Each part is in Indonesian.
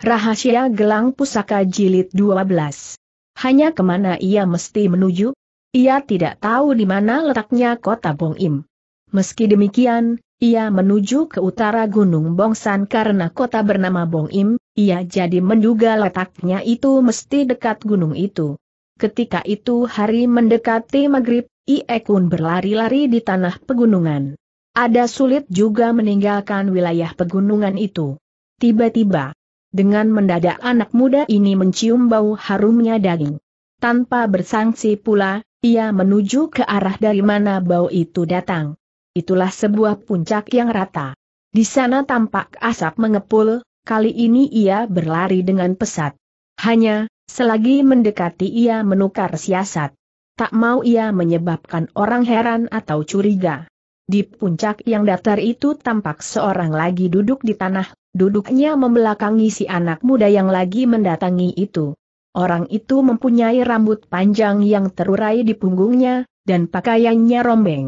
Rahasia Gelang Pusaka Jilid 12. Hanya kemana ia mesti menuju? Ia tidak tahu di mana letaknya kota Bong Im. Meski demikian, ia menuju ke utara Gunung Bongsan karena kota bernama Bong Im, ia jadi menduga letaknya itu mesti dekat gunung itu. Ketika itu hari mendekati maghrib, Iekun berlari-lari di tanah pegunungan. Ada sulit juga meninggalkan wilayah pegunungan itu. Tiba-tiba, dengan mendadak anak muda ini mencium bau harumnya daging. Tanpa bersangsi pula, ia menuju ke arah dari mana bau itu datang. Itulah sebuah puncak yang rata. Di sana tampak asap mengepul, kali ini ia berlari dengan pesat. Hanya, selagi mendekati ia menukar siasat. Tak mau ia menyebabkan orang heran atau curiga. Di puncak yang datar itu tampak seorang lagi duduk di tanah Duduknya membelakangi si anak muda yang lagi mendatangi itu. Orang itu mempunyai rambut panjang yang terurai di punggungnya, dan pakaiannya rombeng.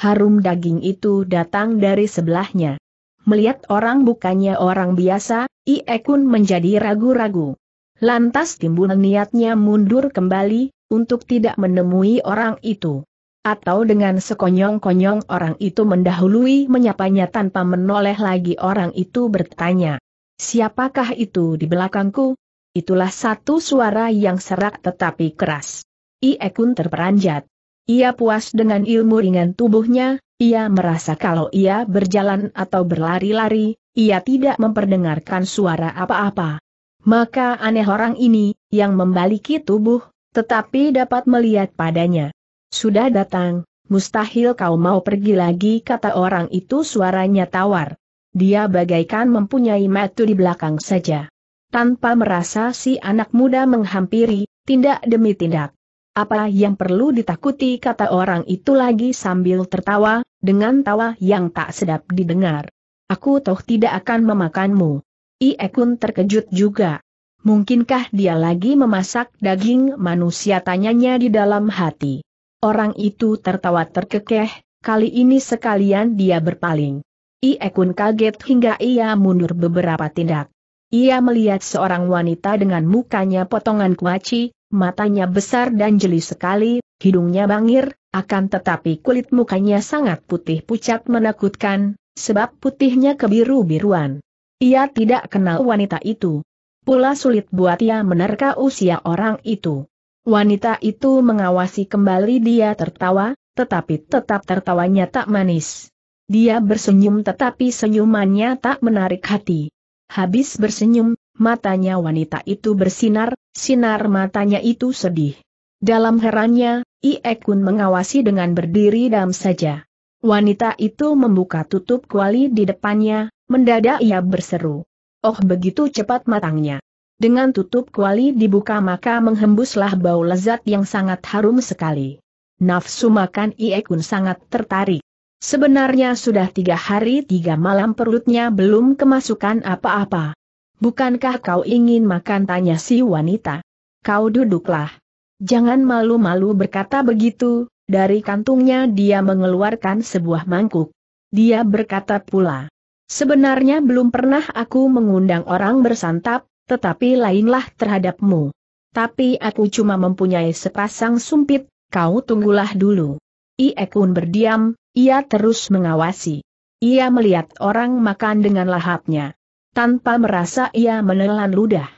Harum daging itu datang dari sebelahnya. Melihat orang bukannya orang biasa, Iekun menjadi ragu-ragu. Lantas timbul niatnya mundur kembali, untuk tidak menemui orang itu atau dengan sekonyong-konyong orang itu mendahului menyapanya tanpa menoleh lagi orang itu bertanya. Siapakah itu di belakangku? Itulah satu suara yang serak tetapi keras. Iekun terperanjat. Ia puas dengan ilmu ringan tubuhnya, ia merasa kalau ia berjalan atau berlari-lari, ia tidak memperdengarkan suara apa-apa. Maka aneh orang ini, yang membaliki tubuh, tetapi dapat melihat padanya. Sudah datang, mustahil kau mau pergi lagi kata orang itu suaranya tawar. Dia bagaikan mempunyai matu di belakang saja. Tanpa merasa si anak muda menghampiri, tindak demi tindak. Apa yang perlu ditakuti kata orang itu lagi sambil tertawa, dengan tawa yang tak sedap didengar. Aku toh tidak akan memakanmu. Iekun terkejut juga. Mungkinkah dia lagi memasak daging manusia tanyanya di dalam hati. Orang itu tertawa terkekeh, kali ini sekalian dia berpaling. Iekun kaget hingga ia mundur beberapa tindak. Ia melihat seorang wanita dengan mukanya potongan kuaci, matanya besar dan jeli sekali, hidungnya bangir, akan tetapi kulit mukanya sangat putih pucat menakutkan, sebab putihnya kebiru-biruan. Ia tidak kenal wanita itu. Pula sulit buat ia menerka usia orang itu. Wanita itu mengawasi kembali dia tertawa, tetapi tetap tertawanya tak manis. Dia bersenyum tetapi senyumannya tak menarik hati. Habis bersenyum, matanya wanita itu bersinar, sinar matanya itu sedih. Dalam herannya, iekun mengawasi dengan berdiri dam saja. Wanita itu membuka tutup kuali di depannya, mendadak ia berseru. Oh begitu cepat matangnya. Dengan tutup kuali dibuka maka menghembuslah bau lezat yang sangat harum sekali. Nafsu makan Iekun sangat tertarik. Sebenarnya sudah tiga hari tiga malam perutnya belum kemasukan apa-apa. Bukankah kau ingin makan tanya si wanita? Kau duduklah. Jangan malu-malu berkata begitu, dari kantungnya dia mengeluarkan sebuah mangkuk. Dia berkata pula. Sebenarnya belum pernah aku mengundang orang bersantap, tetapi lainlah terhadapmu. Tapi aku cuma mempunyai sepasang sumpit, kau tunggulah dulu. Ie berdiam, ia terus mengawasi. Ia melihat orang makan dengan lahapnya. Tanpa merasa ia menelan ludah.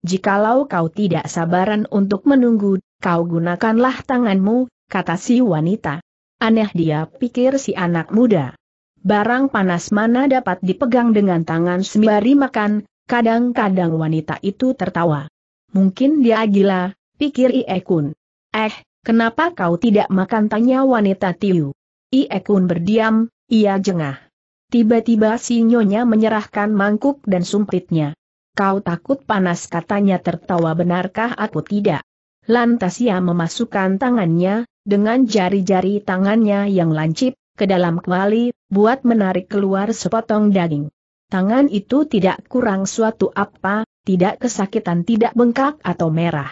Jikalau kau tidak sabaran untuk menunggu, kau gunakanlah tanganmu, kata si wanita. Aneh dia pikir si anak muda. Barang panas mana dapat dipegang dengan tangan sembari makan, Kadang-kadang wanita itu tertawa. Mungkin dia gila, pikir Ie Kun. Eh, kenapa kau tidak makan tanya wanita Tiu? Ie Kun berdiam, ia jengah. Tiba-tiba si nyonya menyerahkan mangkuk dan sumpitnya. Kau takut panas katanya tertawa benarkah aku tidak? Lantas ia memasukkan tangannya, dengan jari-jari tangannya yang lancip, ke dalam kuali, buat menarik keluar sepotong daging tangan itu tidak kurang suatu apa, tidak kesakitan tidak bengkak atau merah.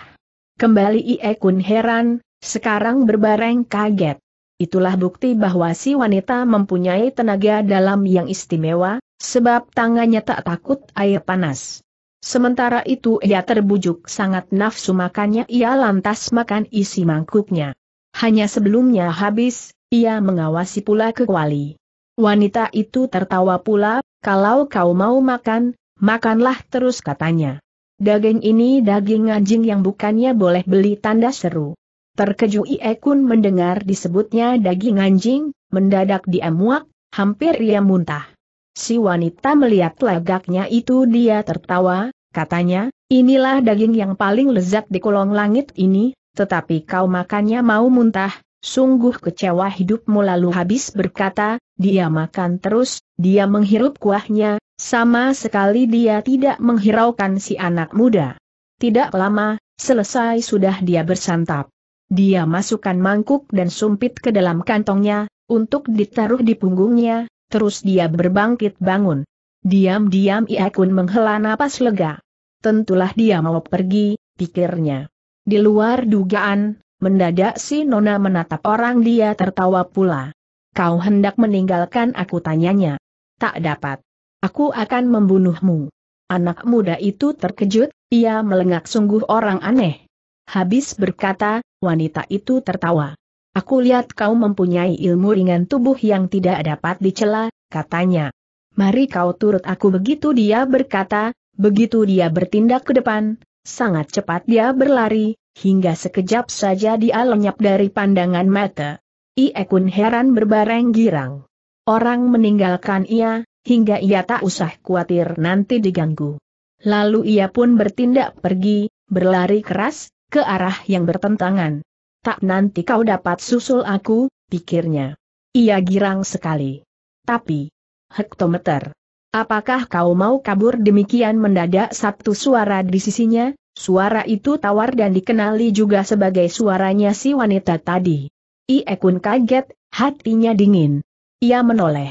Kembali Ie Kun heran, sekarang berbareng kaget. Itulah bukti bahwa si wanita mempunyai tenaga dalam yang istimewa, sebab tangannya tak takut air panas. Sementara itu ia terbujuk sangat nafsu makannya ia lantas makan isi mangkuknya. Hanya sebelumnya habis, ia mengawasi pula ke kuali. Wanita itu tertawa pula, kalau kau mau makan, makanlah terus katanya. Daging ini daging anjing yang bukannya boleh beli tanda seru. Terkeju Kun mendengar disebutnya daging anjing, mendadak dia muak, hampir ia muntah. Si wanita melihat lagaknya itu dia tertawa, katanya, inilah daging yang paling lezat di kolong langit ini, tetapi kau makannya mau muntah, sungguh kecewa hidupmu lalu habis berkata, dia makan terus, dia menghirup kuahnya, sama sekali dia tidak menghiraukan si anak muda. Tidak lama, selesai sudah dia bersantap. Dia masukkan mangkuk dan sumpit ke dalam kantongnya, untuk ditaruh di punggungnya, terus dia berbangkit bangun. Diam-diam ia pun menghela napas lega. Tentulah dia mau pergi, pikirnya. Di luar dugaan, Mendadak si Nona menatap orang dia tertawa pula. Kau hendak meninggalkan aku tanyanya. Tak dapat. Aku akan membunuhmu. Anak muda itu terkejut, ia melengak sungguh orang aneh. Habis berkata, wanita itu tertawa. Aku lihat kau mempunyai ilmu ringan tubuh yang tidak dapat dicela, katanya. Mari kau turut aku begitu dia berkata, begitu dia bertindak ke depan, sangat cepat dia berlari, hingga sekejap saja dia lenyap dari pandangan mata. Ie Kun heran berbareng girang. Orang meninggalkan ia, hingga ia tak usah khawatir nanti diganggu. Lalu ia pun bertindak pergi, berlari keras, ke arah yang bertentangan. Tak nanti kau dapat susul aku, pikirnya. Ia girang sekali. Tapi, hektometer. Apakah kau mau kabur demikian mendadak satu suara di sisinya, Suara itu tawar dan dikenali juga sebagai suaranya si wanita tadi. Iekun kaget, hatinya dingin. Ia menoleh.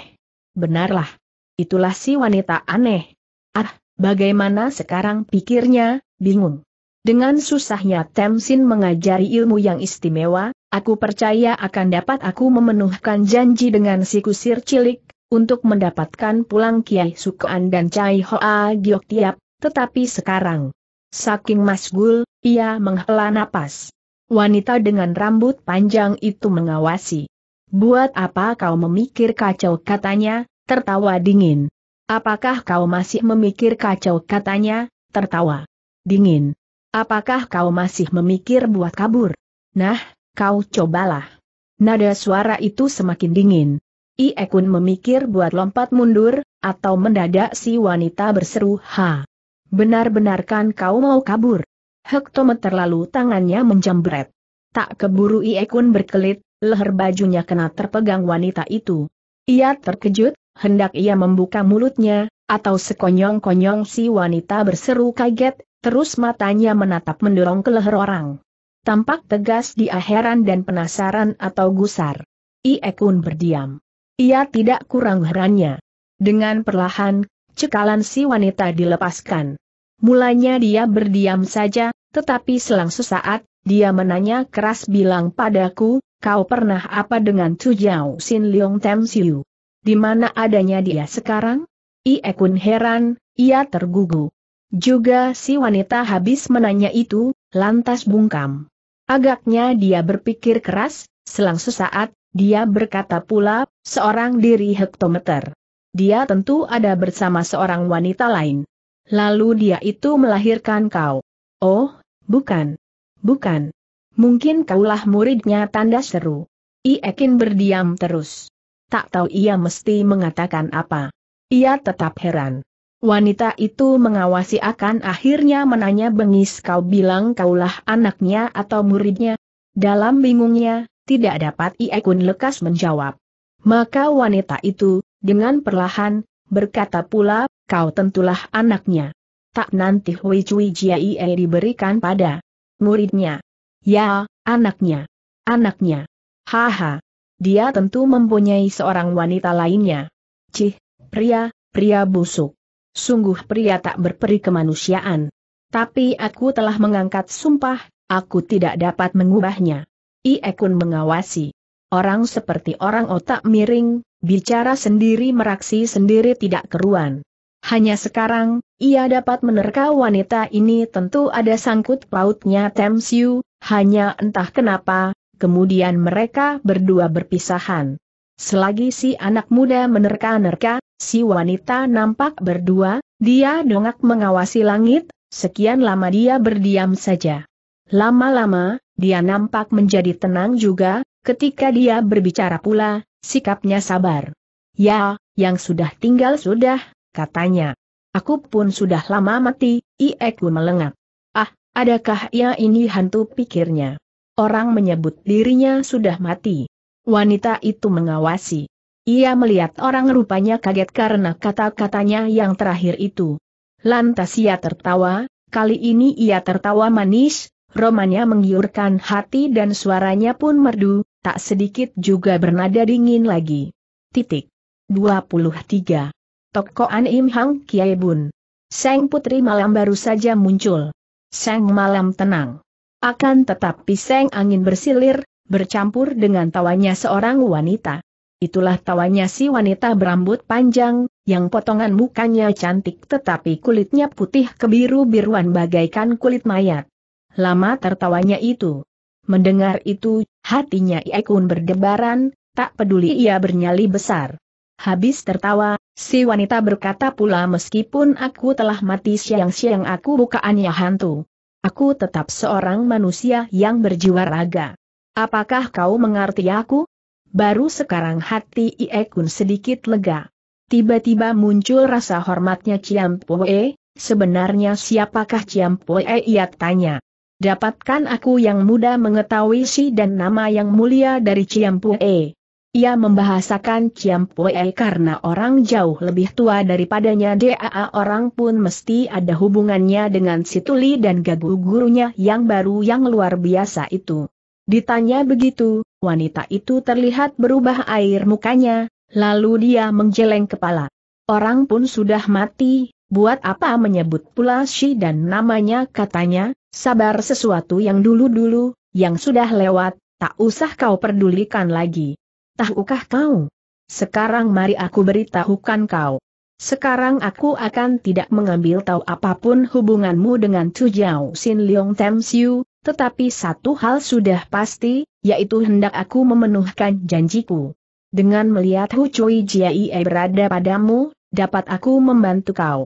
Benarlah. Itulah si wanita aneh. Ah, bagaimana sekarang pikirnya, bingung. Dengan susahnya Temsin mengajari ilmu yang istimewa, aku percaya akan dapat aku memenuhkan janji dengan si kusir cilik, untuk mendapatkan pulang Kiai Sukoan dan Cai Hoa Giok Tiap, tetapi sekarang, Saking masgul, ia menghela napas. Wanita dengan rambut panjang itu mengawasi. Buat apa kau memikir kacau katanya, tertawa dingin. Apakah kau masih memikir kacau katanya, tertawa dingin. Apakah kau masih memikir buat kabur? Nah, kau cobalah. Nada suara itu semakin dingin. Iekun memikir buat lompat mundur, atau mendadak si wanita berseru ha. Benar-benarkan kau mau kabur. Hektometer terlalu tangannya menjambret. Tak keburu Iekun berkelit, leher bajunya kena terpegang wanita itu. Ia terkejut, hendak ia membuka mulutnya, atau sekonyong-konyong si wanita berseru kaget, terus matanya menatap mendorong ke leher orang. Tampak tegas di akhiran dan penasaran atau gusar. Iekun berdiam. Ia tidak kurang herannya. Dengan perlahan, cekalan si wanita dilepaskan. Mulanya dia berdiam saja, tetapi selang sesaat, dia menanya keras bilang padaku, kau pernah apa dengan Jiao Sin Leong Tem Siu? Di mana adanya dia sekarang? Ie Kun heran, ia tergugu. Juga si wanita habis menanya itu, lantas bungkam. Agaknya dia berpikir keras, selang sesaat, dia berkata pula, seorang diri hektometer dia tentu ada bersama seorang wanita lain. Lalu dia itu melahirkan kau. Oh, bukan. Bukan. Mungkin kaulah muridnya tanda seru. Iekin berdiam terus. Tak tahu ia mesti mengatakan apa. Ia tetap heran. Wanita itu mengawasi akan akhirnya menanya bengis kau bilang kaulah anaknya atau muridnya. Dalam bingungnya, tidak dapat Iekun lekas menjawab. Maka wanita itu, dengan perlahan, berkata pula, kau tentulah anaknya. Tak nanti Hui Cui Jiaie diberikan pada muridnya. Ya, anaknya. Anaknya. Haha. Dia tentu mempunyai seorang wanita lainnya. Cih, pria, pria busuk. Sungguh pria tak berperi kemanusiaan. Tapi aku telah mengangkat sumpah, aku tidak dapat mengubahnya. Iekun mengawasi. Orang seperti orang otak miring, bicara sendiri meraksi sendiri tidak keruan. Hanya sekarang, ia dapat menerka wanita ini tentu ada sangkut pautnya Temsiu, hanya entah kenapa, kemudian mereka berdua berpisahan. Selagi si anak muda menerka-nerka, si wanita nampak berdua, dia dongak mengawasi langit, sekian lama dia berdiam saja. Lama-lama, dia nampak menjadi tenang juga, Ketika dia berbicara pula, sikapnya sabar. Ya, yang sudah tinggal sudah, katanya. Aku pun sudah lama mati, Ieku melengak. Ah, adakah ia ya ini hantu pikirnya? Orang menyebut dirinya sudah mati. Wanita itu mengawasi. Ia melihat orang rupanya kaget karena kata-katanya yang terakhir itu. Lantas ia tertawa, kali ini ia tertawa manis, romannya menggiurkan hati dan suaranya pun merdu, tak sedikit juga bernada dingin lagi. Titik. 23. Toko An Im Hang Kiai Bun. Sang Putri Malam baru saja muncul. Sang Malam tenang. Akan tetapi sang angin bersilir, bercampur dengan tawanya seorang wanita. Itulah tawanya si wanita berambut panjang, yang potongan mukanya cantik tetapi kulitnya putih kebiru-biruan bagaikan kulit mayat. Lama tertawanya itu. Mendengar itu, Hatinya Iekun berdebaran, tak peduli ia bernyali besar. Habis tertawa, si wanita berkata pula meskipun aku telah mati siang-siang aku bukaannya hantu. Aku tetap seorang manusia yang berjiwa raga. Apakah kau mengerti aku? Baru sekarang hati Iekun sedikit lega. Tiba-tiba muncul rasa hormatnya Ciampoe, sebenarnya siapakah Ciampoe ia tanya dapatkan aku yang muda mengetahui si dan nama yang mulia dari Ciampue. Ia membahasakan Ciampue karena orang jauh lebih tua daripadanya DAA orang pun mesti ada hubungannya dengan Situli dan gagu gurunya yang baru yang luar biasa itu. Ditanya begitu, wanita itu terlihat berubah air mukanya, lalu dia menjeleng kepala. Orang pun sudah mati, buat apa menyebut pula si dan namanya katanya, sabar sesuatu yang dulu-dulu, yang sudah lewat, tak usah kau pedulikan lagi. Tahukah kau? Sekarang mari aku beritahukan kau. Sekarang aku akan tidak mengambil tahu apapun hubunganmu dengan Chu Jiao Sin Leong Tem Siu, tetapi satu hal sudah pasti, yaitu hendak aku memenuhkan janjiku. Dengan melihat Hu Cui Jiaie berada padamu, dapat aku membantu kau.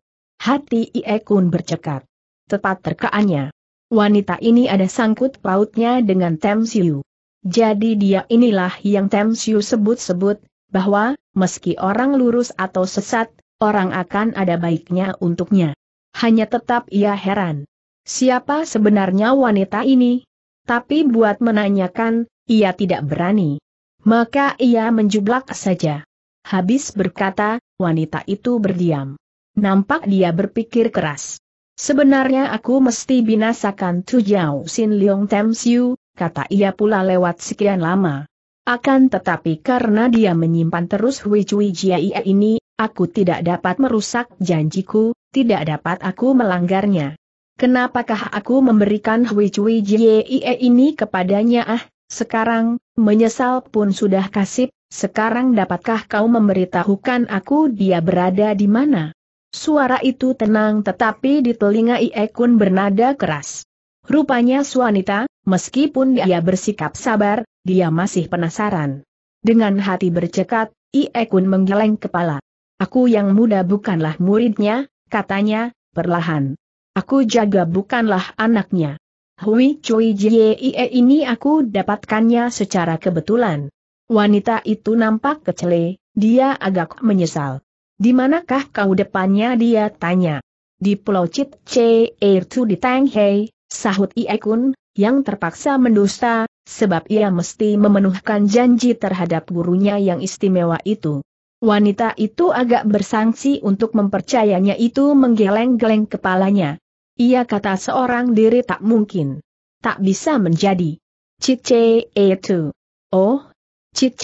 Hati Ie Kun bercekat. Tepat terkaannya. Wanita ini ada sangkut pautnya dengan Temsiu. Jadi dia inilah yang Temsiu sebut-sebut, bahwa, meski orang lurus atau sesat, orang akan ada baiknya untuknya. Hanya tetap ia heran. Siapa sebenarnya wanita ini? Tapi buat menanyakan, ia tidak berani. Maka ia menjublak saja. Habis berkata, wanita itu berdiam. Nampak dia berpikir keras. Sebenarnya aku mesti binasakan Jiao Sin Leong Tem Siu, kata ia pula lewat sekian lama. Akan tetapi karena dia menyimpan terus Hui Cui Jia ini, aku tidak dapat merusak janjiku, tidak dapat aku melanggarnya. Kenapakah aku memberikan Hui Cui Jie ini kepadanya ah, sekarang, menyesal pun sudah kasih, sekarang dapatkah kau memberitahukan aku dia berada di mana? Suara itu tenang tetapi di telinga Iekun bernada keras. Rupanya wanita, meskipun dia bersikap sabar, dia masih penasaran. Dengan hati bercekat, Iekun menggeleng kepala. Aku yang muda bukanlah muridnya, katanya, perlahan. Aku jaga bukanlah anaknya. Hui Cui Jie Ie ini aku dapatkannya secara kebetulan. Wanita itu nampak kecele, dia agak menyesal. Di manakah kau depannya dia tanya. Di pulau Chit Che Ertu di Tanghei, sahut Iekun, yang terpaksa mendusta, sebab ia mesti memenuhkan janji terhadap gurunya yang istimewa itu. Wanita itu agak bersangsi untuk mempercayanya itu menggeleng-geleng kepalanya. Ia kata seorang diri tak mungkin. Tak bisa menjadi. Air itu. Oh, Air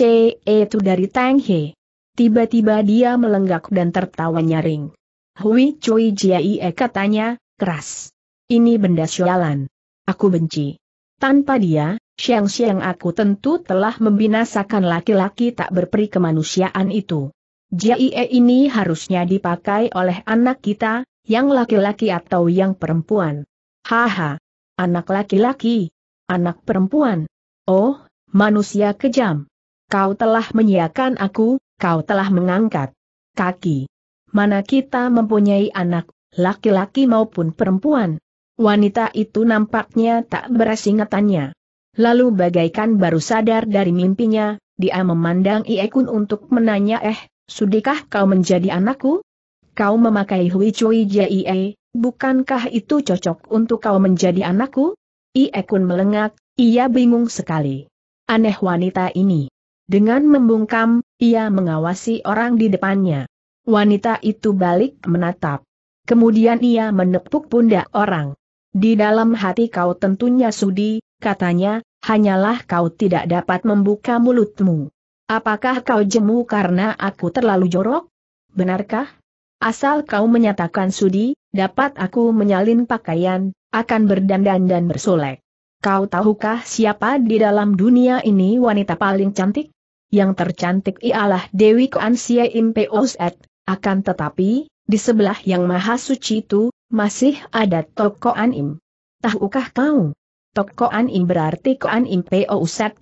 itu dari Tanghe. Tiba-tiba dia melenggak dan tertawa nyaring. Hui Cui Jiai e katanya, keras. Ini benda sialan. Aku benci. Tanpa dia, siang-siang aku tentu telah membinasakan laki-laki tak berperi kemanusiaan itu. Jiai e ini harusnya dipakai oleh anak kita, yang laki-laki atau yang perempuan. Haha. Anak laki-laki. Anak perempuan. Oh, manusia kejam. Kau telah menyiakan aku, kau telah mengangkat kaki. Mana kita mempunyai anak, laki-laki maupun perempuan. Wanita itu nampaknya tak berasingatannya. Lalu bagaikan baru sadar dari mimpinya, dia memandang Iekun untuk menanya eh, sudikah kau menjadi anakku? Kau memakai Hui Chui Jie, bukankah itu cocok untuk kau menjadi anakku? Iekun melengak, ia bingung sekali. Aneh wanita ini. Dengan membungkam, ia mengawasi orang di depannya. Wanita itu balik menatap. Kemudian ia menepuk pundak orang. Di dalam hati kau tentunya sudi, katanya, hanyalah kau tidak dapat membuka mulutmu. Apakah kau jemu karena aku terlalu jorok? Benarkah? Asal kau menyatakan sudi, dapat aku menyalin pakaian, akan berdandan dan bersolek. Kau tahukah siapa di dalam dunia ini wanita paling cantik? yang tercantik ialah Dewi Kuansia Impeoset, akan tetapi, di sebelah yang maha suci itu, masih ada Tok Im. Tahukah kau? Tok Koan Im berarti Koan Im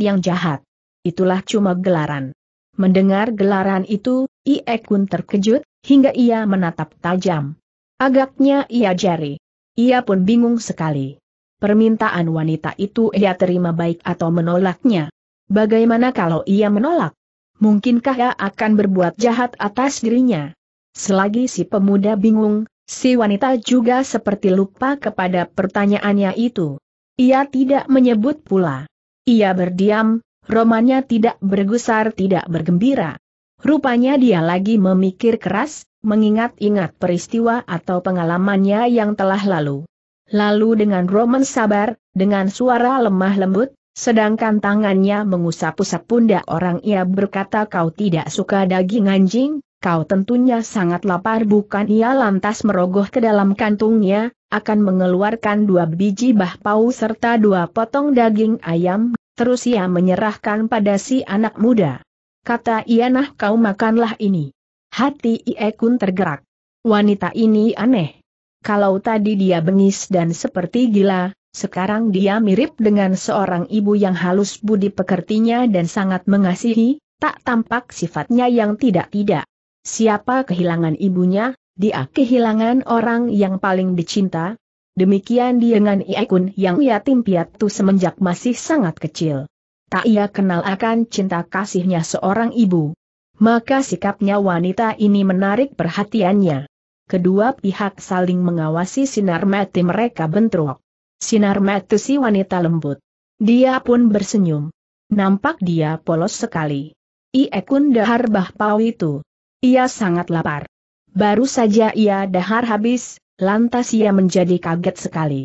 yang jahat. Itulah cuma gelaran. Mendengar gelaran itu, Ie Kun terkejut, hingga ia menatap tajam. Agaknya ia jari. Ia pun bingung sekali. Permintaan wanita itu ia terima baik atau menolaknya. Bagaimana kalau ia menolak? Mungkinkah ia akan berbuat jahat atas dirinya? Selagi si pemuda bingung, si wanita juga seperti lupa kepada pertanyaannya itu. Ia tidak menyebut pula. Ia berdiam, romannya tidak bergusar tidak bergembira. Rupanya dia lagi memikir keras, mengingat-ingat peristiwa atau pengalamannya yang telah lalu. Lalu dengan Roman sabar, dengan suara lemah lembut, Sedangkan tangannya mengusap-usap pundak orang ia berkata kau tidak suka daging anjing, kau tentunya sangat lapar bukan ia lantas merogoh ke dalam kantungnya, akan mengeluarkan dua biji bahpau serta dua potong daging ayam, terus ia menyerahkan pada si anak muda. Kata ia nah kau makanlah ini. Hati ia kun tergerak. Wanita ini aneh. Kalau tadi dia bengis dan seperti gila, sekarang dia mirip dengan seorang ibu yang halus budi pekertinya dan sangat mengasihi, tak tampak sifatnya yang tidak-tidak. Siapa kehilangan ibunya, dia kehilangan orang yang paling dicinta. Demikian dia dengan Iekun yang yatim piatu semenjak masih sangat kecil. Tak ia kenal akan cinta kasihnya seorang ibu. Maka sikapnya wanita ini menarik perhatiannya. Kedua pihak saling mengawasi sinar mati mereka bentrok. Sinar mata si wanita lembut. Dia pun bersenyum. Nampak dia polos sekali. Iekun dahar bahpau itu. Ia sangat lapar. Baru saja ia dahar habis, lantas ia menjadi kaget sekali.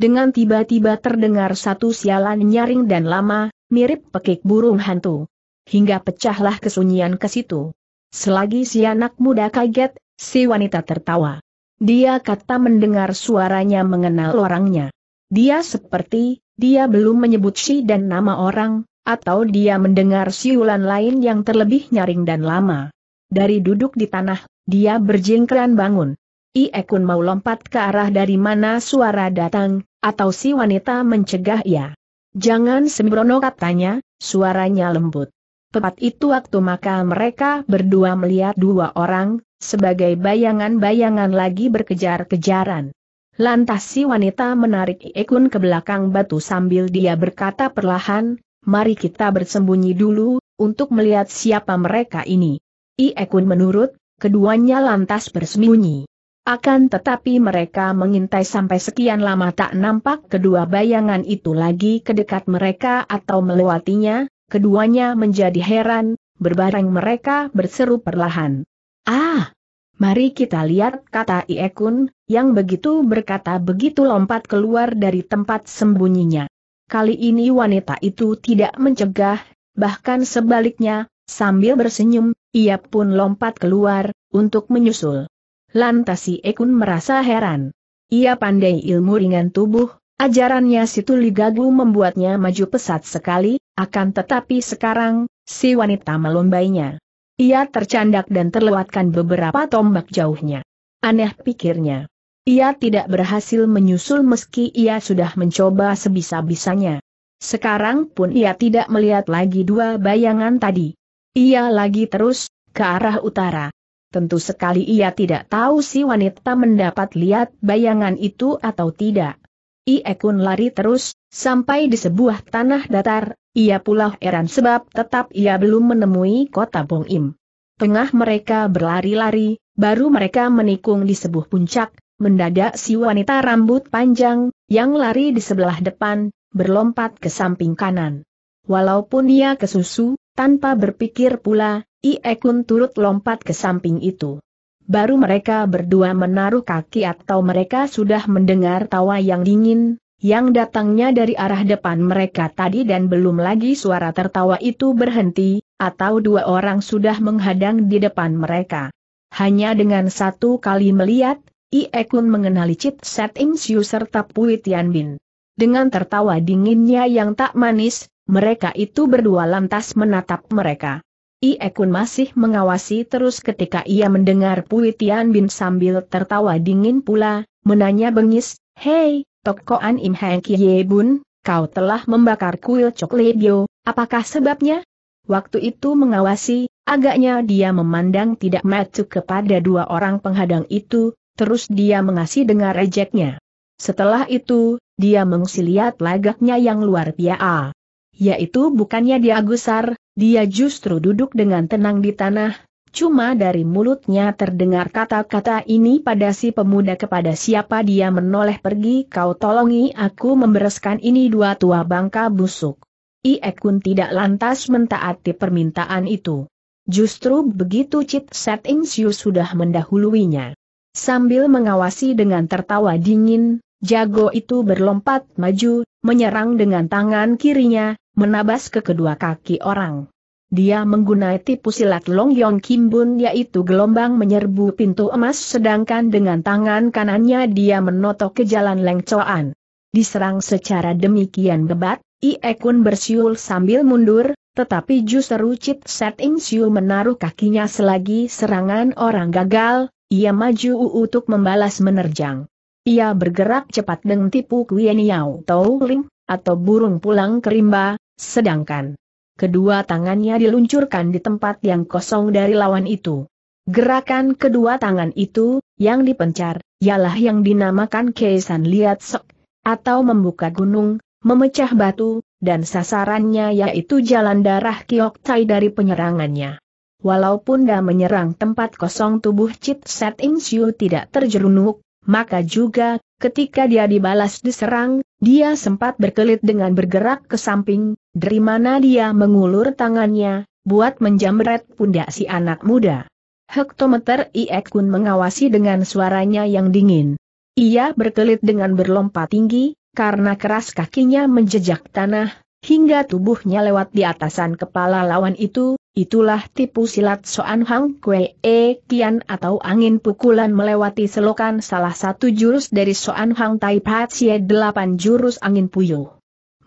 Dengan tiba-tiba terdengar satu sialan nyaring dan lama, mirip pekik burung hantu. Hingga pecahlah kesunyian ke situ. Selagi si anak muda kaget, si wanita tertawa. Dia kata mendengar suaranya mengenal orangnya. Dia seperti, dia belum menyebut si dan nama orang, atau dia mendengar siulan lain yang terlebih nyaring dan lama. Dari duduk di tanah, dia berjingkran bangun. Iekun mau lompat ke arah dari mana suara datang, atau si wanita mencegah ia. Jangan sembrono katanya, suaranya lembut. Tepat itu waktu maka mereka berdua melihat dua orang, sebagai bayangan-bayangan lagi berkejar-kejaran. Lantas si wanita menarik Iekun ke belakang batu sambil dia berkata perlahan, mari kita bersembunyi dulu, untuk melihat siapa mereka ini. Iekun menurut, keduanya lantas bersembunyi. Akan tetapi mereka mengintai sampai sekian lama tak nampak kedua bayangan itu lagi ke dekat mereka atau melewatinya, keduanya menjadi heran, berbareng mereka berseru perlahan. Ah, Mari kita lihat kata Iekun, yang begitu berkata begitu lompat keluar dari tempat sembunyinya. Kali ini wanita itu tidak mencegah, bahkan sebaliknya, sambil bersenyum, ia pun lompat keluar, untuk menyusul. Lantas si Ekun merasa heran. Ia pandai ilmu ringan tubuh, ajarannya Tuli Gagu membuatnya maju pesat sekali, akan tetapi sekarang, si wanita melombainya. Ia tercandak dan terlewatkan beberapa tombak jauhnya. Aneh pikirnya. Ia tidak berhasil menyusul meski ia sudah mencoba sebisa-bisanya. Sekarang pun ia tidak melihat lagi dua bayangan tadi. Ia lagi terus, ke arah utara. Tentu sekali ia tidak tahu si wanita mendapat lihat bayangan itu atau tidak. Ia Iekun lari terus, sampai di sebuah tanah datar, ia pula heran sebab tetap ia belum menemui kota Bong Im. Tengah mereka berlari-lari, baru mereka menikung di sebuah puncak, mendadak si wanita rambut panjang, yang lari di sebelah depan, berlompat ke samping kanan. Walaupun dia kesusu, tanpa berpikir pula, Ie Kun turut lompat ke samping itu. Baru mereka berdua menaruh kaki atau mereka sudah mendengar tawa yang dingin, yang datangnya dari arah depan mereka tadi dan belum lagi suara tertawa itu berhenti, atau dua orang sudah menghadang di depan mereka. Hanya dengan satu kali melihat, Ie Kun mengenali Chit Set Im Siu serta Pui Tian Bin. Dengan tertawa dinginnya yang tak manis, mereka itu berdua lantas menatap mereka. Ie Kun masih mengawasi terus ketika ia mendengar Pui Tian Bin sambil tertawa dingin pula, menanya bengis, Hei, Tokoan Im Hang Kie Bun, kau telah membakar kuil Le Bio, apakah sebabnya? Waktu itu mengawasi, agaknya dia memandang tidak matuk kepada dua orang penghadang itu, terus dia mengasih dengar ejeknya. Setelah itu, dia mengsiliat lagaknya yang luar biasa. Yaitu bukannya dia gusar, dia justru duduk dengan tenang di tanah, Cuma dari mulutnya terdengar kata-kata ini pada si pemuda kepada siapa dia menoleh pergi kau tolongi aku membereskan ini dua tua bangka busuk. Iekun tidak lantas mentaati permintaan itu. Justru begitu Cit Set Siu sudah mendahuluinya. Sambil mengawasi dengan tertawa dingin, jago itu berlompat maju, menyerang dengan tangan kirinya, menabas ke kedua kaki orang. Dia menggunai tipu silat Long Yong Kim Bun yaitu gelombang menyerbu pintu emas sedangkan dengan tangan kanannya dia menotok ke jalan Leng Choan. Diserang secara demikian bebat, Ie Kun bersiul sambil mundur, tetapi justru Cit Set In Siu menaruh kakinya selagi serangan orang gagal, ia maju untuk membalas menerjang. Ia bergerak cepat dengan tipu Kuen Yao Tau Ling, atau burung pulang kerimba, sedangkan kedua tangannya diluncurkan di tempat yang kosong dari lawan itu. Gerakan kedua tangan itu, yang dipencar, ialah yang dinamakan Keisan Liat Sok, atau membuka gunung, memecah batu, dan sasarannya yaitu jalan darah Kiok Tai dari penyerangannya. Walaupun Da menyerang tempat kosong tubuh Chit Set Im Siu tidak terjerunuk, maka juga, ketika dia dibalas diserang, dia sempat berkelit dengan bergerak ke samping, dari mana dia mengulur tangannya, buat menjamret pundak si anak muda. Hektometer Iek Kun mengawasi dengan suaranya yang dingin. Ia berkelit dengan berlompat tinggi, karena keras kakinya menjejak tanah, hingga tubuhnya lewat di atasan kepala lawan itu, itulah tipu silat Soan Hang Kwee Kian atau angin pukulan melewati selokan salah satu jurus dari Soan Hang Tai Pat delapan 8 jurus angin puyuh.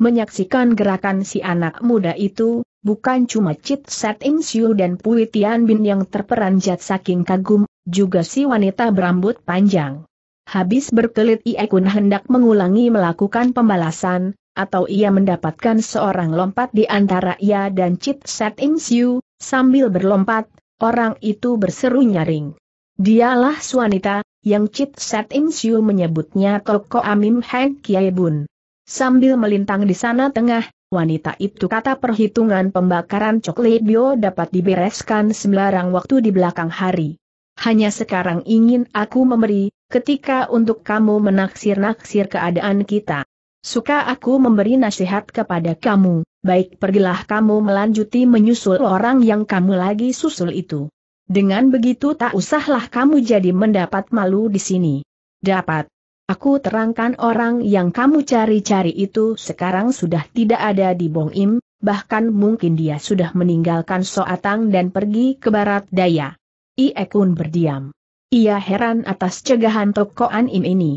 Menyaksikan gerakan si anak muda itu, bukan cuma Cit Set Insu Siu dan Pui Tian Bin yang terperanjat saking kagum, juga si wanita berambut panjang. Habis berkelit Ie Kun hendak mengulangi melakukan pembalasan, atau ia mendapatkan seorang lompat di antara ia dan Cit Set Insu, Siu, sambil berlompat, orang itu berseru nyaring. Dialah wanita, yang Cit Set Insu Siu menyebutnya Toko Amim Heng Kiai Bun. Sambil melintang di sana tengah, wanita itu kata perhitungan pembakaran coklat bio dapat dibereskan sembarang waktu di belakang hari. Hanya sekarang ingin aku memberi, ketika untuk kamu menaksir-naksir keadaan kita. Suka aku memberi nasihat kepada kamu, baik pergilah kamu melanjuti menyusul orang yang kamu lagi susul itu. Dengan begitu tak usahlah kamu jadi mendapat malu di sini. Dapat, Aku terangkan orang yang kamu cari-cari itu sekarang sudah tidak ada di Bong Im, bahkan mungkin dia sudah meninggalkan Soatang dan pergi ke barat daya. Ie Kun berdiam. Ia heran atas cegahan Tokoan Im ini.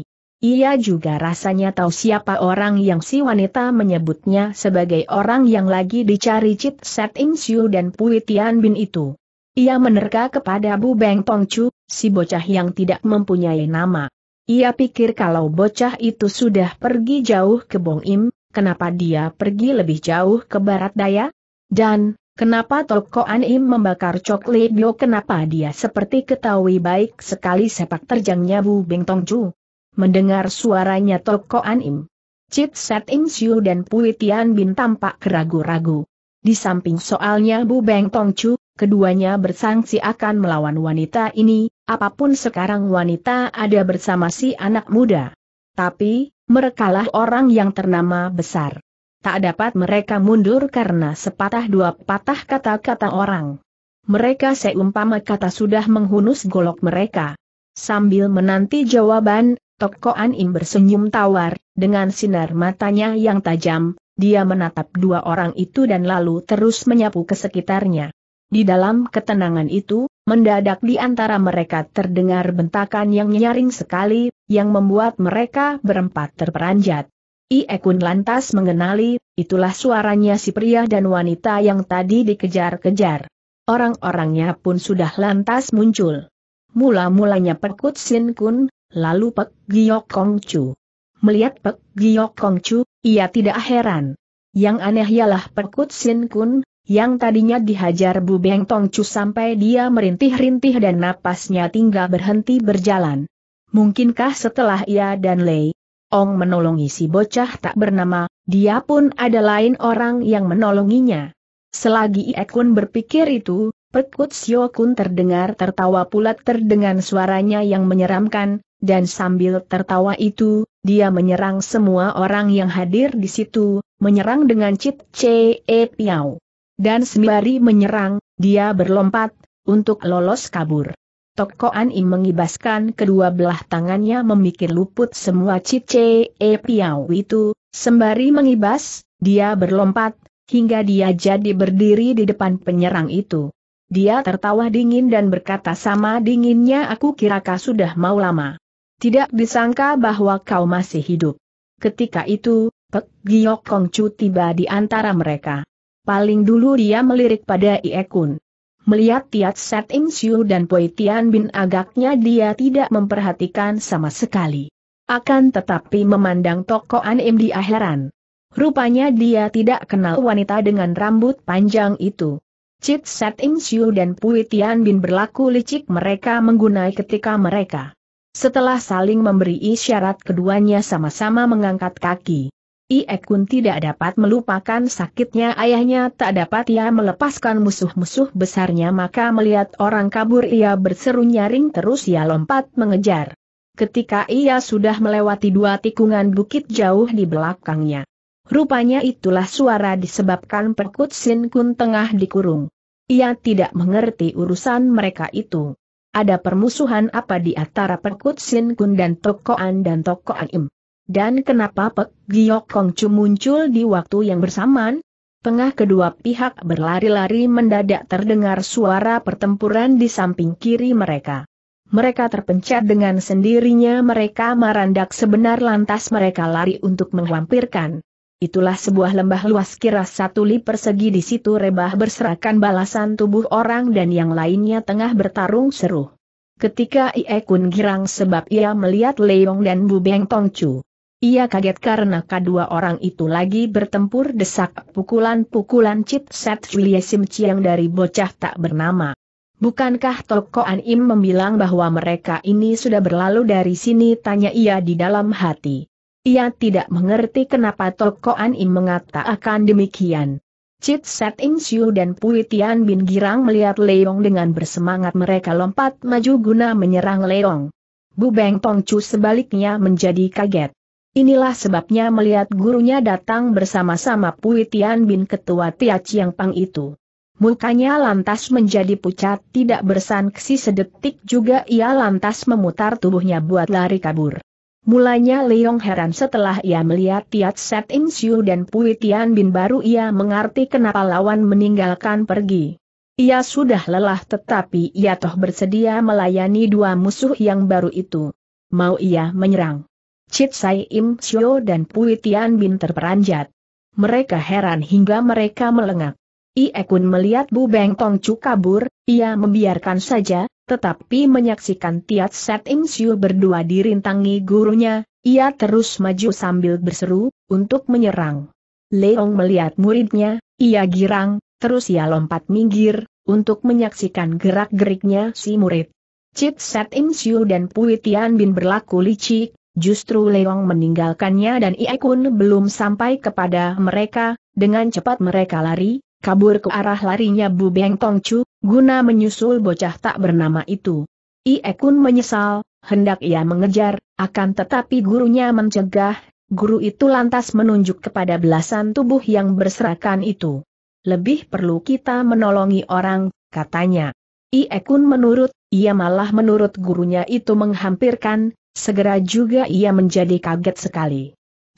Ia juga rasanya tahu siapa orang yang si wanita menyebutnya sebagai orang yang lagi dicari Cit Set Im Siu dan Pui Tian Bin itu. Ia menerka kepada Bu Beng Chu, si bocah yang tidak mempunyai nama. Ia pikir kalau bocah itu sudah pergi jauh ke Bong Im, kenapa dia pergi lebih jauh ke barat daya? Dan, kenapa Toko An Im membakar coklat bio kenapa dia seperti ketahui baik sekali sepak terjangnya Bu Beng Tong Chu? Mendengar suaranya Toko An Im, Chit Set Im Siu dan Pui Tian Bin tampak keragu-ragu. Di samping soalnya Bu Beng Tong Chu, keduanya bersangsi akan melawan wanita ini, apapun sekarang wanita ada bersama si anak muda. Tapi, merekalah orang yang ternama besar. Tak dapat mereka mundur karena sepatah dua patah kata-kata orang. Mereka seumpama kata sudah menghunus golok mereka. Sambil menanti jawaban, Toko Anim bersenyum tawar, dengan sinar matanya yang tajam, dia menatap dua orang itu dan lalu terus menyapu ke sekitarnya. Di dalam ketenangan itu, mendadak di antara mereka terdengar bentakan yang nyaring sekali, yang membuat mereka berempat terperanjat. Iekun lantas mengenali, itulah suaranya si pria dan wanita yang tadi dikejar-kejar. Orang-orangnya pun sudah lantas muncul. Mula-mulanya Pekut Sin Kun, lalu Pek Giok Kong Chu. Melihat Pek Giok Kong Chu, ia tidak heran. Yang aneh ialah Pekut Sin Kun, yang tadinya dihajar Bu Beng Tongcu sampai dia merintih-rintih dan napasnya tinggal berhenti berjalan. Mungkinkah setelah ia dan Lei Ong menolongi si bocah tak bernama, dia pun ada lain orang yang menolonginya. Selagi Ie berpikir itu, Pekut Sio Kun terdengar tertawa pula terdengan suaranya yang menyeramkan, dan sambil tertawa itu, dia menyerang semua orang yang hadir di situ, menyerang dengan cip Ce e Piao. Dan sembari menyerang, dia berlompat, untuk lolos kabur. Tokoan Im mengibaskan kedua belah tangannya memikir luput semua cice e piau itu, sembari mengibas, dia berlompat, hingga dia jadi berdiri di depan penyerang itu. Dia tertawa dingin dan berkata sama dinginnya aku kira kau sudah mau lama. Tidak disangka bahwa kau masih hidup. Ketika itu, Pek Giok Chu tiba di antara mereka. Paling dulu dia melirik pada Iekun. Melihat Tiat Set Im Siu dan Poi Tian Bin agaknya dia tidak memperhatikan sama sekali. Akan tetapi memandang toko An Im di akhiran. Rupanya dia tidak kenal wanita dengan rambut panjang itu. Cit Set Im Siu dan Poi Tian Bin berlaku licik mereka menggunai ketika mereka. Setelah saling memberi isyarat keduanya sama-sama mengangkat kaki. Ie Kun tidak dapat melupakan sakitnya ayahnya tak dapat ia melepaskan musuh-musuh besarnya maka melihat orang kabur ia berseru nyaring terus ia lompat mengejar. Ketika ia sudah melewati dua tikungan bukit jauh di belakangnya. Rupanya itulah suara disebabkan perkut Sin Kun tengah dikurung. Ia tidak mengerti urusan mereka itu. Ada permusuhan apa di antara perkut Sin Kun dan Tokoan dan Tokoan Im. Dan kenapa Pek Giok Chu muncul di waktu yang bersamaan? Tengah kedua pihak berlari-lari mendadak terdengar suara pertempuran di samping kiri mereka. Mereka terpencar dengan sendirinya mereka marandak sebenar lantas mereka lari untuk menghampirkan. Itulah sebuah lembah luas kira satu li persegi di situ rebah berserakan balasan tubuh orang dan yang lainnya tengah bertarung seru. Ketika Ie Kun girang sebab ia melihat Leong dan Bu Beng Chu. Ia kaget karena kedua orang itu lagi bertempur desak pukulan-pukulan Cip Set Sim Chiang dari bocah tak bernama. Bukankah Toko An Im membilang bahwa mereka ini sudah berlalu dari sini tanya ia di dalam hati. Ia tidak mengerti kenapa Toko An Im mengatakan demikian. Cip Set Ing Siu dan Pui Tian Bin Girang melihat Leong dengan bersemangat mereka lompat maju guna menyerang Leong. Bu Beng Tong Chu sebaliknya menjadi kaget. Inilah sebabnya melihat gurunya datang bersama-sama Puitian Bin Ketua Tia Chiang Pang itu. Mukanya lantas menjadi pucat tidak bersanksi sedetik juga ia lantas memutar tubuhnya buat lari kabur. Mulanya Leong heran setelah ia melihat Tiat Set In Siu dan Pui Tian Bin baru ia mengerti kenapa lawan meninggalkan pergi. Ia sudah lelah tetapi ia toh bersedia melayani dua musuh yang baru itu. Mau ia menyerang. Chit Sai Im Syo dan Pui Tian Bin terperanjat. Mereka heran hingga mereka melengak. Ie Kun melihat Bu Beng Tong Chu kabur, ia membiarkan saja, tetapi menyaksikan Tiat Set Im Syu berdua dirintangi gurunya, ia terus maju sambil berseru, untuk menyerang. Leong melihat muridnya, ia girang, terus ia lompat minggir, untuk menyaksikan gerak-geriknya si murid. Chit Set Im Siu dan Pui Tian Bin berlaku licik, Justru Leong meninggalkannya dan Iekun belum sampai kepada mereka, dengan cepat mereka lari, kabur ke arah larinya Bu Beng Tong Chu, guna menyusul bocah tak bernama itu. Iekun menyesal, hendak ia mengejar, akan tetapi gurunya mencegah, guru itu lantas menunjuk kepada belasan tubuh yang berserakan itu. Lebih perlu kita menolongi orang, katanya. Iekun menurut, ia malah menurut gurunya itu menghampirkan, Segera juga ia menjadi kaget sekali.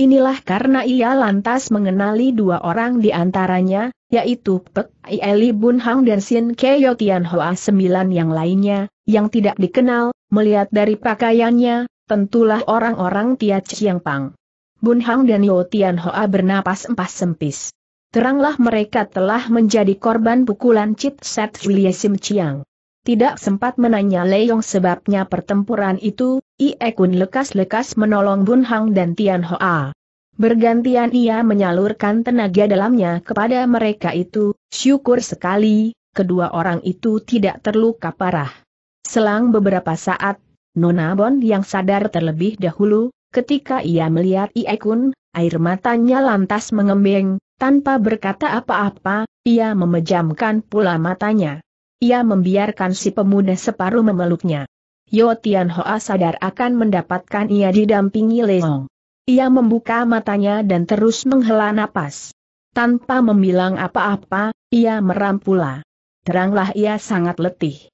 Inilah karena ia lantas mengenali dua orang di antaranya, yaitu Pek Ieli Bun Hang dan Sin Keo Tian Hoa sembilan yang lainnya, yang tidak dikenal, melihat dari pakaiannya, tentulah orang-orang Tia Chiang Pang. Bun Hang dan Yo Tian Hoa bernapas empas sempis. Teranglah mereka telah menjadi korban pukulan Cip Set Julia Sim Chiang tidak sempat menanya Leong sebabnya pertempuran itu, Ie Kun lekas-lekas menolong Bun Hang dan Tian Hoa. Bergantian ia menyalurkan tenaga dalamnya kepada mereka itu, syukur sekali, kedua orang itu tidak terluka parah. Selang beberapa saat, Nona Bon yang sadar terlebih dahulu, ketika ia melihat Ie Kun, air matanya lantas mengembeng, tanpa berkata apa-apa, ia memejamkan pula matanya. Ia membiarkan si pemuda separuh memeluknya. Yo Tian Hoa sadar akan mendapatkan ia didampingi Leong. Ia membuka matanya dan terus menghela napas. Tanpa membilang apa-apa, ia meram Teranglah ia sangat letih.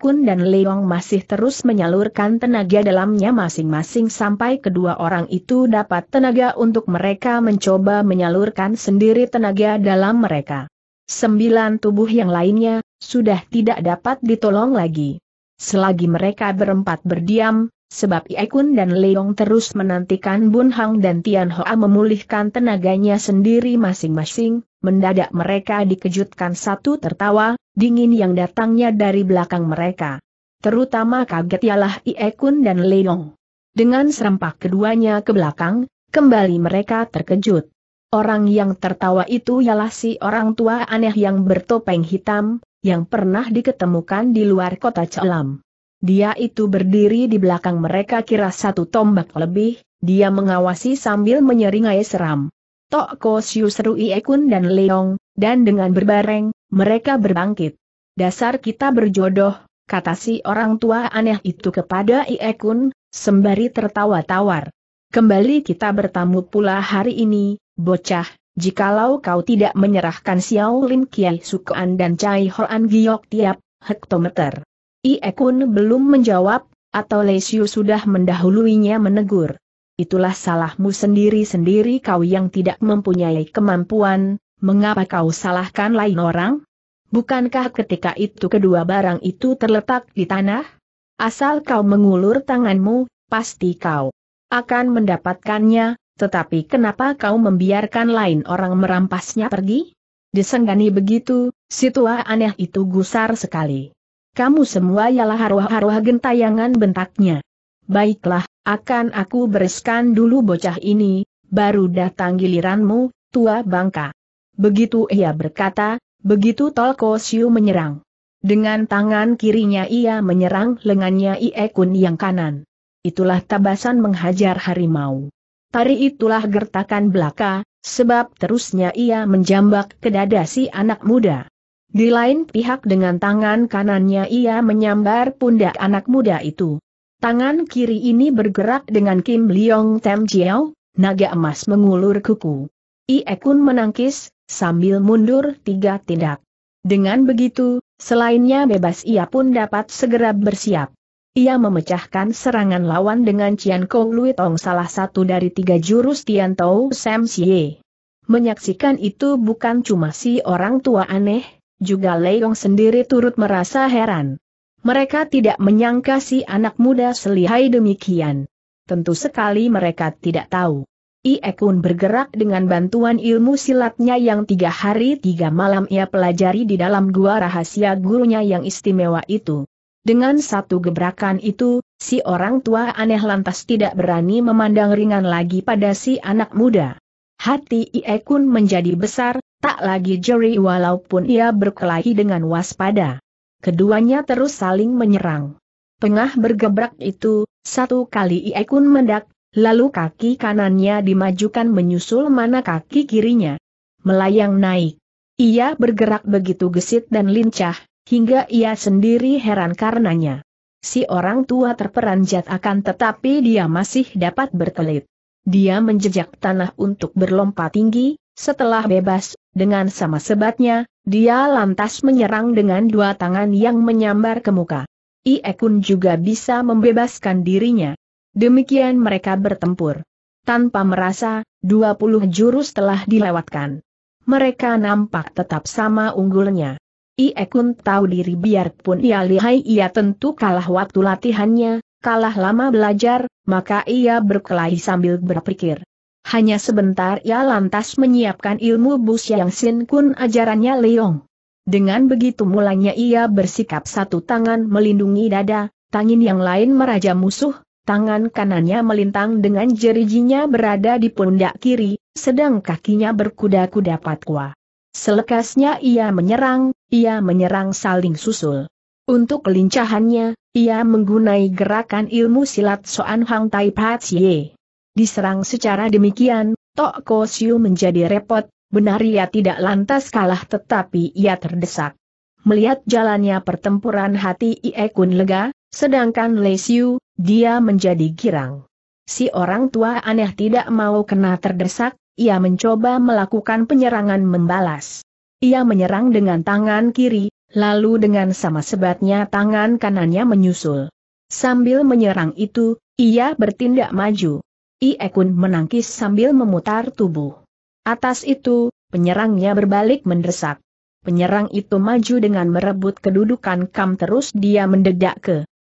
Kun dan Leong masih terus menyalurkan tenaga dalamnya masing-masing sampai kedua orang itu dapat tenaga untuk mereka mencoba menyalurkan sendiri tenaga dalam mereka. Sembilan tubuh yang lainnya, sudah tidak dapat ditolong lagi. Selagi mereka berempat berdiam, sebab Iekun dan Leong terus menantikan Bun Hang dan Tian Hoa memulihkan tenaganya sendiri masing-masing, mendadak mereka dikejutkan satu tertawa, dingin yang datangnya dari belakang mereka. Terutama kaget ialah Iekun dan Leong. Dengan serempak keduanya ke belakang, kembali mereka terkejut. Orang yang tertawa itu ialah si orang tua aneh yang bertopeng hitam, yang pernah diketemukan di luar kota Celam. Dia itu berdiri di belakang mereka kira satu tombak lebih, dia mengawasi sambil menyeringai seram. Tok Ko Siu seru Iekun dan Leong, dan dengan berbareng, mereka berbangkit. Dasar kita berjodoh, kata si orang tua aneh itu kepada Iekun, sembari tertawa tawar. Kembali kita bertamu pula hari ini, Bocah, jikalau kau tidak menyerahkan Xiao Lin Kiai Sukoan dan Chai Hoan Giok tiap hektometer. Ie Kun belum menjawab, atau Lesiu sudah mendahuluinya menegur. Itulah salahmu sendiri-sendiri kau yang tidak mempunyai kemampuan, mengapa kau salahkan lain orang? Bukankah ketika itu kedua barang itu terletak di tanah? Asal kau mengulur tanganmu, pasti kau akan mendapatkannya, tetapi kenapa kau membiarkan lain orang merampasnya pergi? Disenggani begitu, situa aneh itu gusar sekali. Kamu semua ialah haruah-haruah gentayangan bentaknya. Baiklah, akan aku bereskan dulu bocah ini, baru datang giliranmu, tua bangka. Begitu ia berkata, begitu Tolko Siu menyerang. Dengan tangan kirinya ia menyerang lengannya iekun yang kanan. Itulah tabasan menghajar harimau. Hari itulah gertakan belaka, sebab terusnya ia menjambak ke dada si anak muda. Di lain pihak dengan tangan kanannya ia menyambar pundak anak muda itu. Tangan kiri ini bergerak dengan Kim Leong Tem Jiao, naga emas mengulur kuku. Ie Kun menangkis, sambil mundur tiga tindak. Dengan begitu, selainnya bebas ia pun dapat segera bersiap. Ia memecahkan serangan lawan dengan Cian Kong Lui Tong salah satu dari tiga jurus Tian Tau Sam Xie. Menyaksikan itu bukan cuma si orang tua aneh, juga Lei Leong sendiri turut merasa heran. Mereka tidak menyangka si anak muda selihai demikian. Tentu sekali mereka tidak tahu. Iekun bergerak dengan bantuan ilmu silatnya yang tiga hari tiga malam ia pelajari di dalam gua rahasia gurunya yang istimewa itu. Dengan satu gebrakan itu, si orang tua aneh lantas tidak berani memandang ringan lagi pada si anak muda. Hati Ie Kun menjadi besar, tak lagi jeri walaupun ia berkelahi dengan waspada. Keduanya terus saling menyerang. Tengah bergebrak itu, satu kali Ie Kun mendak, lalu kaki kanannya dimajukan menyusul mana kaki kirinya. Melayang naik. Ia bergerak begitu gesit dan lincah, hingga ia sendiri heran karenanya. Si orang tua terperanjat akan tetapi dia masih dapat berkelit. Dia menjejak tanah untuk berlompat tinggi, setelah bebas, dengan sama sebatnya, dia lantas menyerang dengan dua tangan yang menyambar ke muka. Iekun juga bisa membebaskan dirinya. Demikian mereka bertempur. Tanpa merasa, 20 jurus telah dilewatkan. Mereka nampak tetap sama unggulnya. Ie Kun tahu diri biarpun ia lihai ia tentu kalah waktu latihannya, kalah lama belajar, maka ia berkelahi sambil berpikir. Hanya sebentar ia lantas menyiapkan ilmu bus yang sin kun ajarannya Leong. Dengan begitu mulanya ia bersikap satu tangan melindungi dada, tangan yang lain meraja musuh, tangan kanannya melintang dengan jerijinya berada di pundak kiri, sedang kakinya berkuda-kuda patwa. Selekasnya ia menyerang, ia menyerang saling susul. Untuk kelincahannya, ia menggunai gerakan ilmu silat Soan Hang Tai Patsie. Diserang secara demikian, Tok Ko Siu menjadi repot, benar ia tidak lantas kalah tetapi ia terdesak. Melihat jalannya pertempuran hati Ie Kun lega, sedangkan Le Siu, dia menjadi girang. Si orang tua aneh tidak mau kena terdesak, ia mencoba melakukan penyerangan membalas. Ia menyerang dengan tangan kiri, lalu dengan sama sebatnya tangan kanannya menyusul. Sambil menyerang itu, ia bertindak maju. Iekun menangkis sambil memutar tubuh. Atas itu, penyerangnya berbalik mendesak. Penyerang itu maju dengan merebut kedudukan Kam terus dia mendedak ke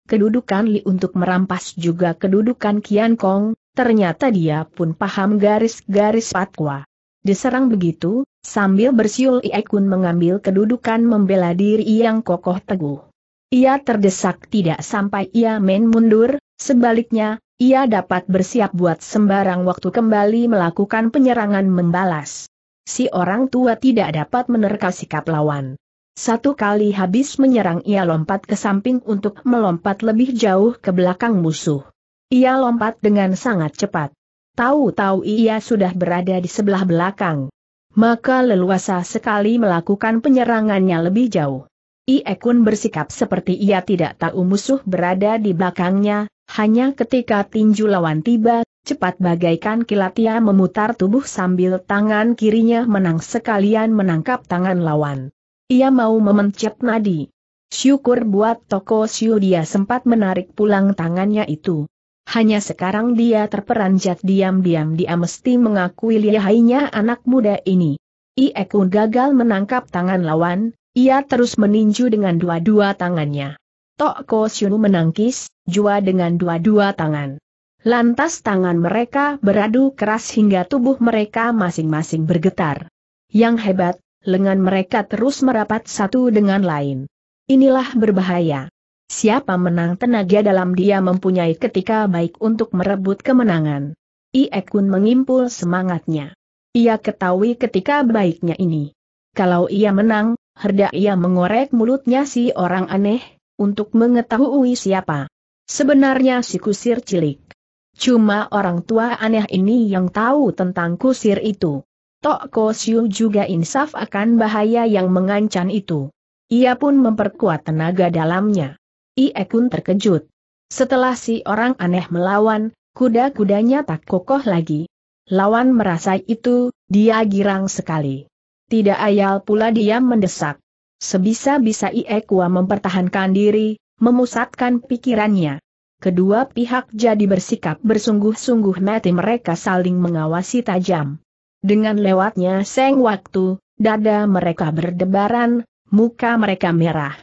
kedudukan Li untuk merampas juga kedudukan Kian Kong, ternyata dia pun paham garis-garis patwa. Diserang begitu, sambil bersiul Iekun mengambil kedudukan membela diri yang kokoh teguh. Ia terdesak tidak sampai ia main mundur, sebaliknya, ia dapat bersiap buat sembarang waktu kembali melakukan penyerangan membalas. Si orang tua tidak dapat menerka sikap lawan. Satu kali habis menyerang ia lompat ke samping untuk melompat lebih jauh ke belakang musuh. Ia lompat dengan sangat cepat. Tahu-tahu ia sudah berada di sebelah belakang. Maka leluasa sekali melakukan penyerangannya lebih jauh. Iekun bersikap seperti ia tidak tahu musuh berada di belakangnya, hanya ketika tinju lawan tiba, cepat bagaikan kilat ia memutar tubuh sambil tangan kirinya menang sekalian menangkap tangan lawan. Ia mau memencet nadi. Syukur buat toko Siu dia sempat menarik pulang tangannya itu. Hanya sekarang dia terperanjat diam-diam dia mesti mengakui lihainya anak muda ini. Iekun gagal menangkap tangan lawan, ia terus meninju dengan dua-dua tangannya. Tok Ko menangkis, jua dengan dua-dua tangan. Lantas tangan mereka beradu keras hingga tubuh mereka masing-masing bergetar. Yang hebat, lengan mereka terus merapat satu dengan lain. Inilah berbahaya. Siapa menang tenaga dalam dia mempunyai ketika baik untuk merebut kemenangan. Ie Kun mengimpul semangatnya. Ia ketahui ketika baiknya ini. Kalau ia menang, herda ia mengorek mulutnya si orang aneh, untuk mengetahui siapa. Sebenarnya si kusir cilik. Cuma orang tua aneh ini yang tahu tentang kusir itu. Tok Ko Siu juga insaf akan bahaya yang mengancam itu. Ia pun memperkuat tenaga dalamnya. Iekun terkejut. Setelah si orang aneh melawan, kuda-kudanya tak kokoh lagi. Lawan merasa itu, dia girang sekali. Tidak ayal pula dia mendesak. Sebisa-bisa Iekua mempertahankan diri, memusatkan pikirannya. Kedua pihak jadi bersikap bersungguh-sungguh mati mereka saling mengawasi tajam. Dengan lewatnya seng waktu, dada mereka berdebaran, muka mereka merah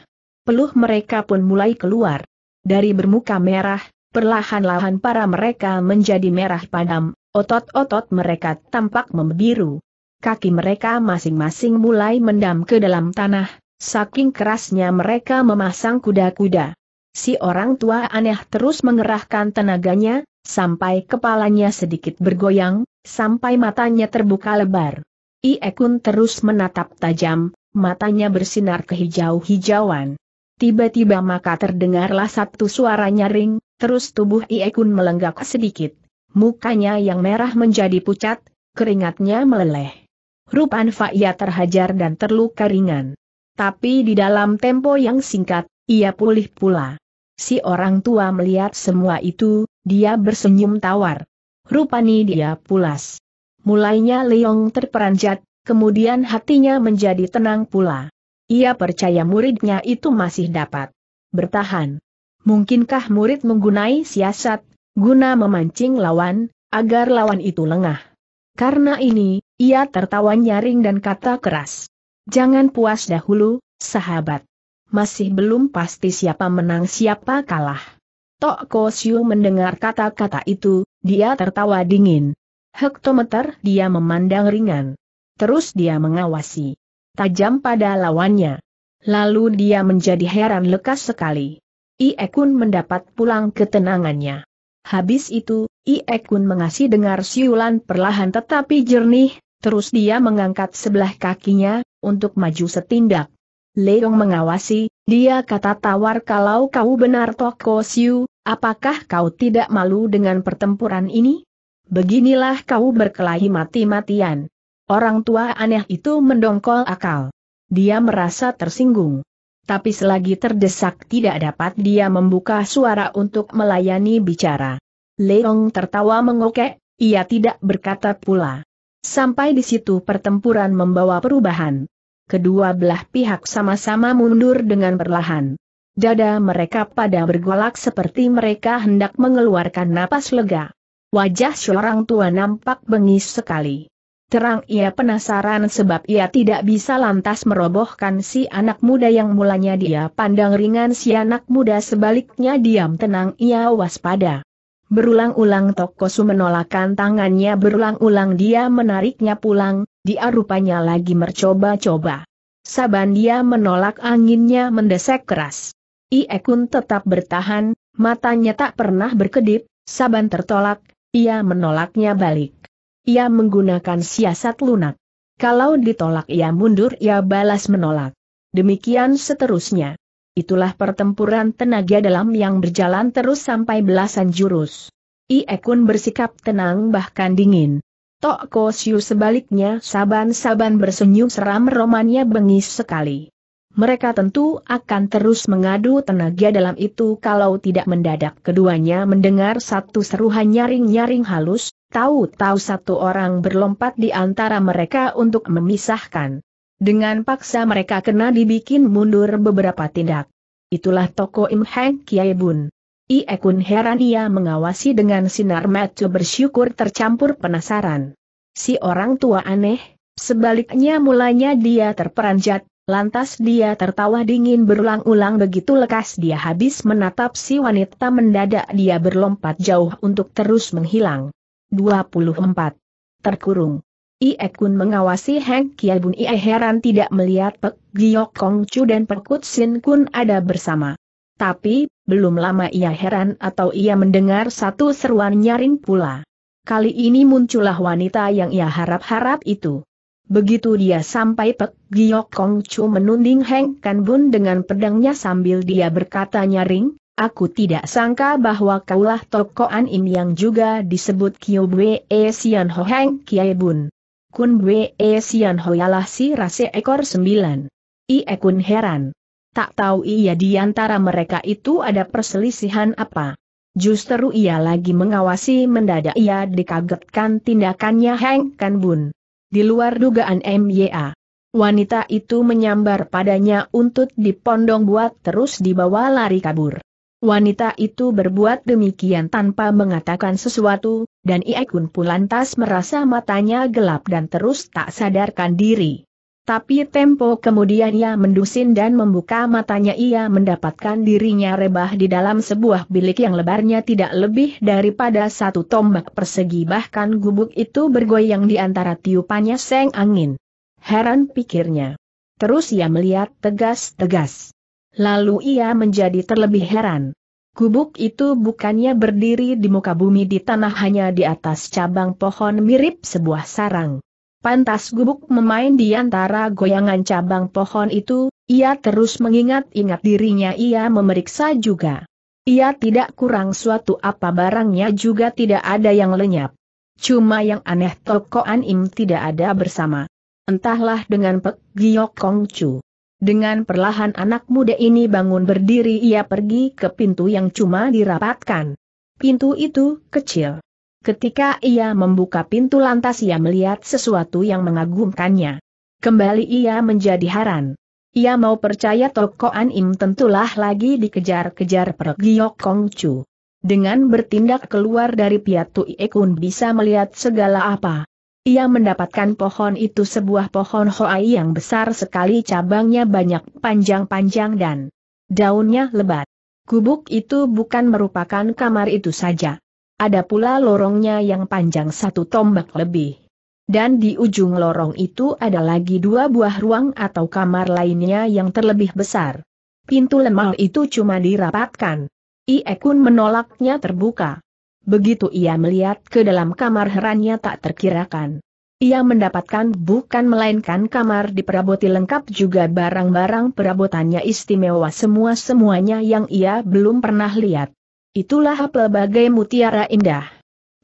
peluh mereka pun mulai keluar. Dari bermuka merah, perlahan-lahan para mereka menjadi merah padam, otot-otot mereka tampak membiru. Kaki mereka masing-masing mulai mendam ke dalam tanah, saking kerasnya mereka memasang kuda-kuda. Si orang tua aneh terus mengerahkan tenaganya, sampai kepalanya sedikit bergoyang, sampai matanya terbuka lebar. Iekun terus menatap tajam, matanya bersinar kehijau-hijauan. Tiba-tiba maka terdengarlah satu suara nyaring, terus tubuh Iekun melenggak sedikit. Mukanya yang merah menjadi pucat, keringatnya meleleh. Rupan Fa'ia terhajar dan terluka ringan. Tapi di dalam tempo yang singkat, ia pulih pula. Si orang tua melihat semua itu, dia bersenyum tawar. Rupani dia pulas. Mulainya Leong terperanjat, kemudian hatinya menjadi tenang pula. Ia percaya muridnya itu masih dapat bertahan. Mungkinkah murid menggunai siasat, guna memancing lawan, agar lawan itu lengah? Karena ini, ia tertawa nyaring dan kata keras. Jangan puas dahulu, sahabat. Masih belum pasti siapa menang siapa kalah. Tok Kosyu mendengar kata-kata itu, dia tertawa dingin. Hektometer dia memandang ringan. Terus dia mengawasi tajam pada lawannya. Lalu dia menjadi heran lekas sekali. Iekun mendapat pulang ketenangannya. Habis itu, Iekun Kun mengasih dengar siulan perlahan tetapi jernih, terus dia mengangkat sebelah kakinya, untuk maju setindak. Leong mengawasi, dia kata tawar kalau kau benar Toko Siu, apakah kau tidak malu dengan pertempuran ini? Beginilah kau berkelahi mati-matian. Orang tua aneh itu mendongkol akal. Dia merasa tersinggung. Tapi selagi terdesak tidak dapat dia membuka suara untuk melayani bicara. Leong tertawa mengokek, ia tidak berkata pula. Sampai di situ pertempuran membawa perubahan. Kedua belah pihak sama-sama mundur dengan perlahan. Dada mereka pada bergolak seperti mereka hendak mengeluarkan napas lega. Wajah seorang tua nampak bengis sekali terang ia penasaran sebab ia tidak bisa lantas merobohkan si anak muda yang mulanya dia pandang ringan si anak muda sebaliknya diam tenang ia waspada. Berulang-ulang Tokosu menolakkan tangannya berulang-ulang dia menariknya pulang, dia rupanya lagi mencoba-coba. Saban dia menolak anginnya mendesek keras. Iekun tetap bertahan, matanya tak pernah berkedip, Saban tertolak, ia menolaknya balik. Ia menggunakan siasat lunak. Kalau ditolak ia mundur ia balas menolak. Demikian seterusnya. Itulah pertempuran tenaga dalam yang berjalan terus sampai belasan jurus. Iekun bersikap tenang bahkan dingin. Tok Kosyu sebaliknya saban-saban bersenyum seram romannya bengis sekali. Mereka tentu akan terus mengadu tenaga dalam itu kalau tidak mendadak keduanya mendengar satu seruhan nyaring-nyaring halus, Tahu-tahu satu orang berlompat di antara mereka untuk memisahkan. Dengan paksa mereka kena dibikin mundur beberapa tindak. Itulah toko Im Heng Kiai Bun. Ie Kun heran ia mengawasi dengan sinar mata bersyukur tercampur penasaran. Si orang tua aneh, sebaliknya mulanya dia terperanjat, lantas dia tertawa dingin berulang-ulang begitu lekas dia habis menatap si wanita mendadak dia berlompat jauh untuk terus menghilang. 24. Terkurung. Ie Kun mengawasi Heng Kiai Bun Ie heran tidak melihat Pek Giok Kong Chu dan Pekut Sin Kun ada bersama. Tapi, belum lama ia heran atau ia mendengar satu seruan nyaring pula. Kali ini muncullah wanita yang ia harap-harap itu. Begitu dia sampai Pek Giok Kong Chu menunding Heng Kan Bun dengan pedangnya sambil dia berkata nyaring, Aku tidak sangka bahwa kaulah Tokoan Im yang juga disebut Kyo Bwe Sian e Ho Heng Kiai Bun. Kun Bwe Sian e Ho ialah si rase ekor sembilan. Ie Kun heran. Tak tahu ia di antara mereka itu ada perselisihan apa. Justru ia lagi mengawasi mendadak ia dikagetkan tindakannya Heng Kan Bun. Di luar dugaan MYA. Wanita itu menyambar padanya untuk dipondong buat terus dibawa lari kabur. Wanita itu berbuat demikian tanpa mengatakan sesuatu, dan Iekun pun lantas merasa matanya gelap dan terus tak sadarkan diri. Tapi tempo kemudian ia mendusin dan membuka matanya ia mendapatkan dirinya rebah di dalam sebuah bilik yang lebarnya tidak lebih daripada satu tombak persegi bahkan gubuk itu bergoyang di antara tiupannya seng angin. Heran pikirnya. Terus ia melihat tegas-tegas. Lalu ia menjadi terlebih heran. Gubuk itu bukannya berdiri di muka bumi di tanah hanya di atas cabang pohon mirip sebuah sarang. Pantas gubuk memain di antara goyangan cabang pohon itu, ia terus mengingat-ingat dirinya ia memeriksa juga. Ia tidak kurang suatu apa barangnya juga tidak ada yang lenyap. Cuma yang aneh tokoan Anim tidak ada bersama. Entahlah dengan Pek Giyok Kong dengan perlahan anak muda ini bangun berdiri ia pergi ke pintu yang cuma dirapatkan. Pintu itu kecil. Ketika ia membuka pintu lantas ia melihat sesuatu yang mengagumkannya. Kembali ia menjadi haran. Ia mau percaya Toko An Im tentulah lagi dikejar-kejar pergiok kongcu. Dengan bertindak keluar dari Piatu Iekun bisa melihat segala apa. Ia mendapatkan pohon itu sebuah pohon hoai yang besar sekali cabangnya banyak panjang-panjang dan daunnya lebat. Kubuk itu bukan merupakan kamar itu saja. Ada pula lorongnya yang panjang satu tombak lebih. Dan di ujung lorong itu ada lagi dua buah ruang atau kamar lainnya yang terlebih besar. Pintu lemah itu cuma dirapatkan. Iekun menolaknya terbuka. Begitu ia melihat ke dalam kamar herannya tak terkirakan. Ia mendapatkan bukan melainkan kamar diperaboti lengkap juga barang-barang perabotannya istimewa semua-semuanya yang ia belum pernah lihat. Itulah pelbagai mutiara indah.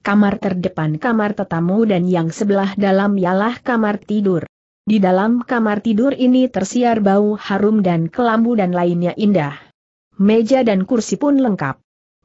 Kamar terdepan kamar tetamu dan yang sebelah dalam ialah kamar tidur. Di dalam kamar tidur ini tersiar bau harum dan kelambu dan lainnya indah. Meja dan kursi pun lengkap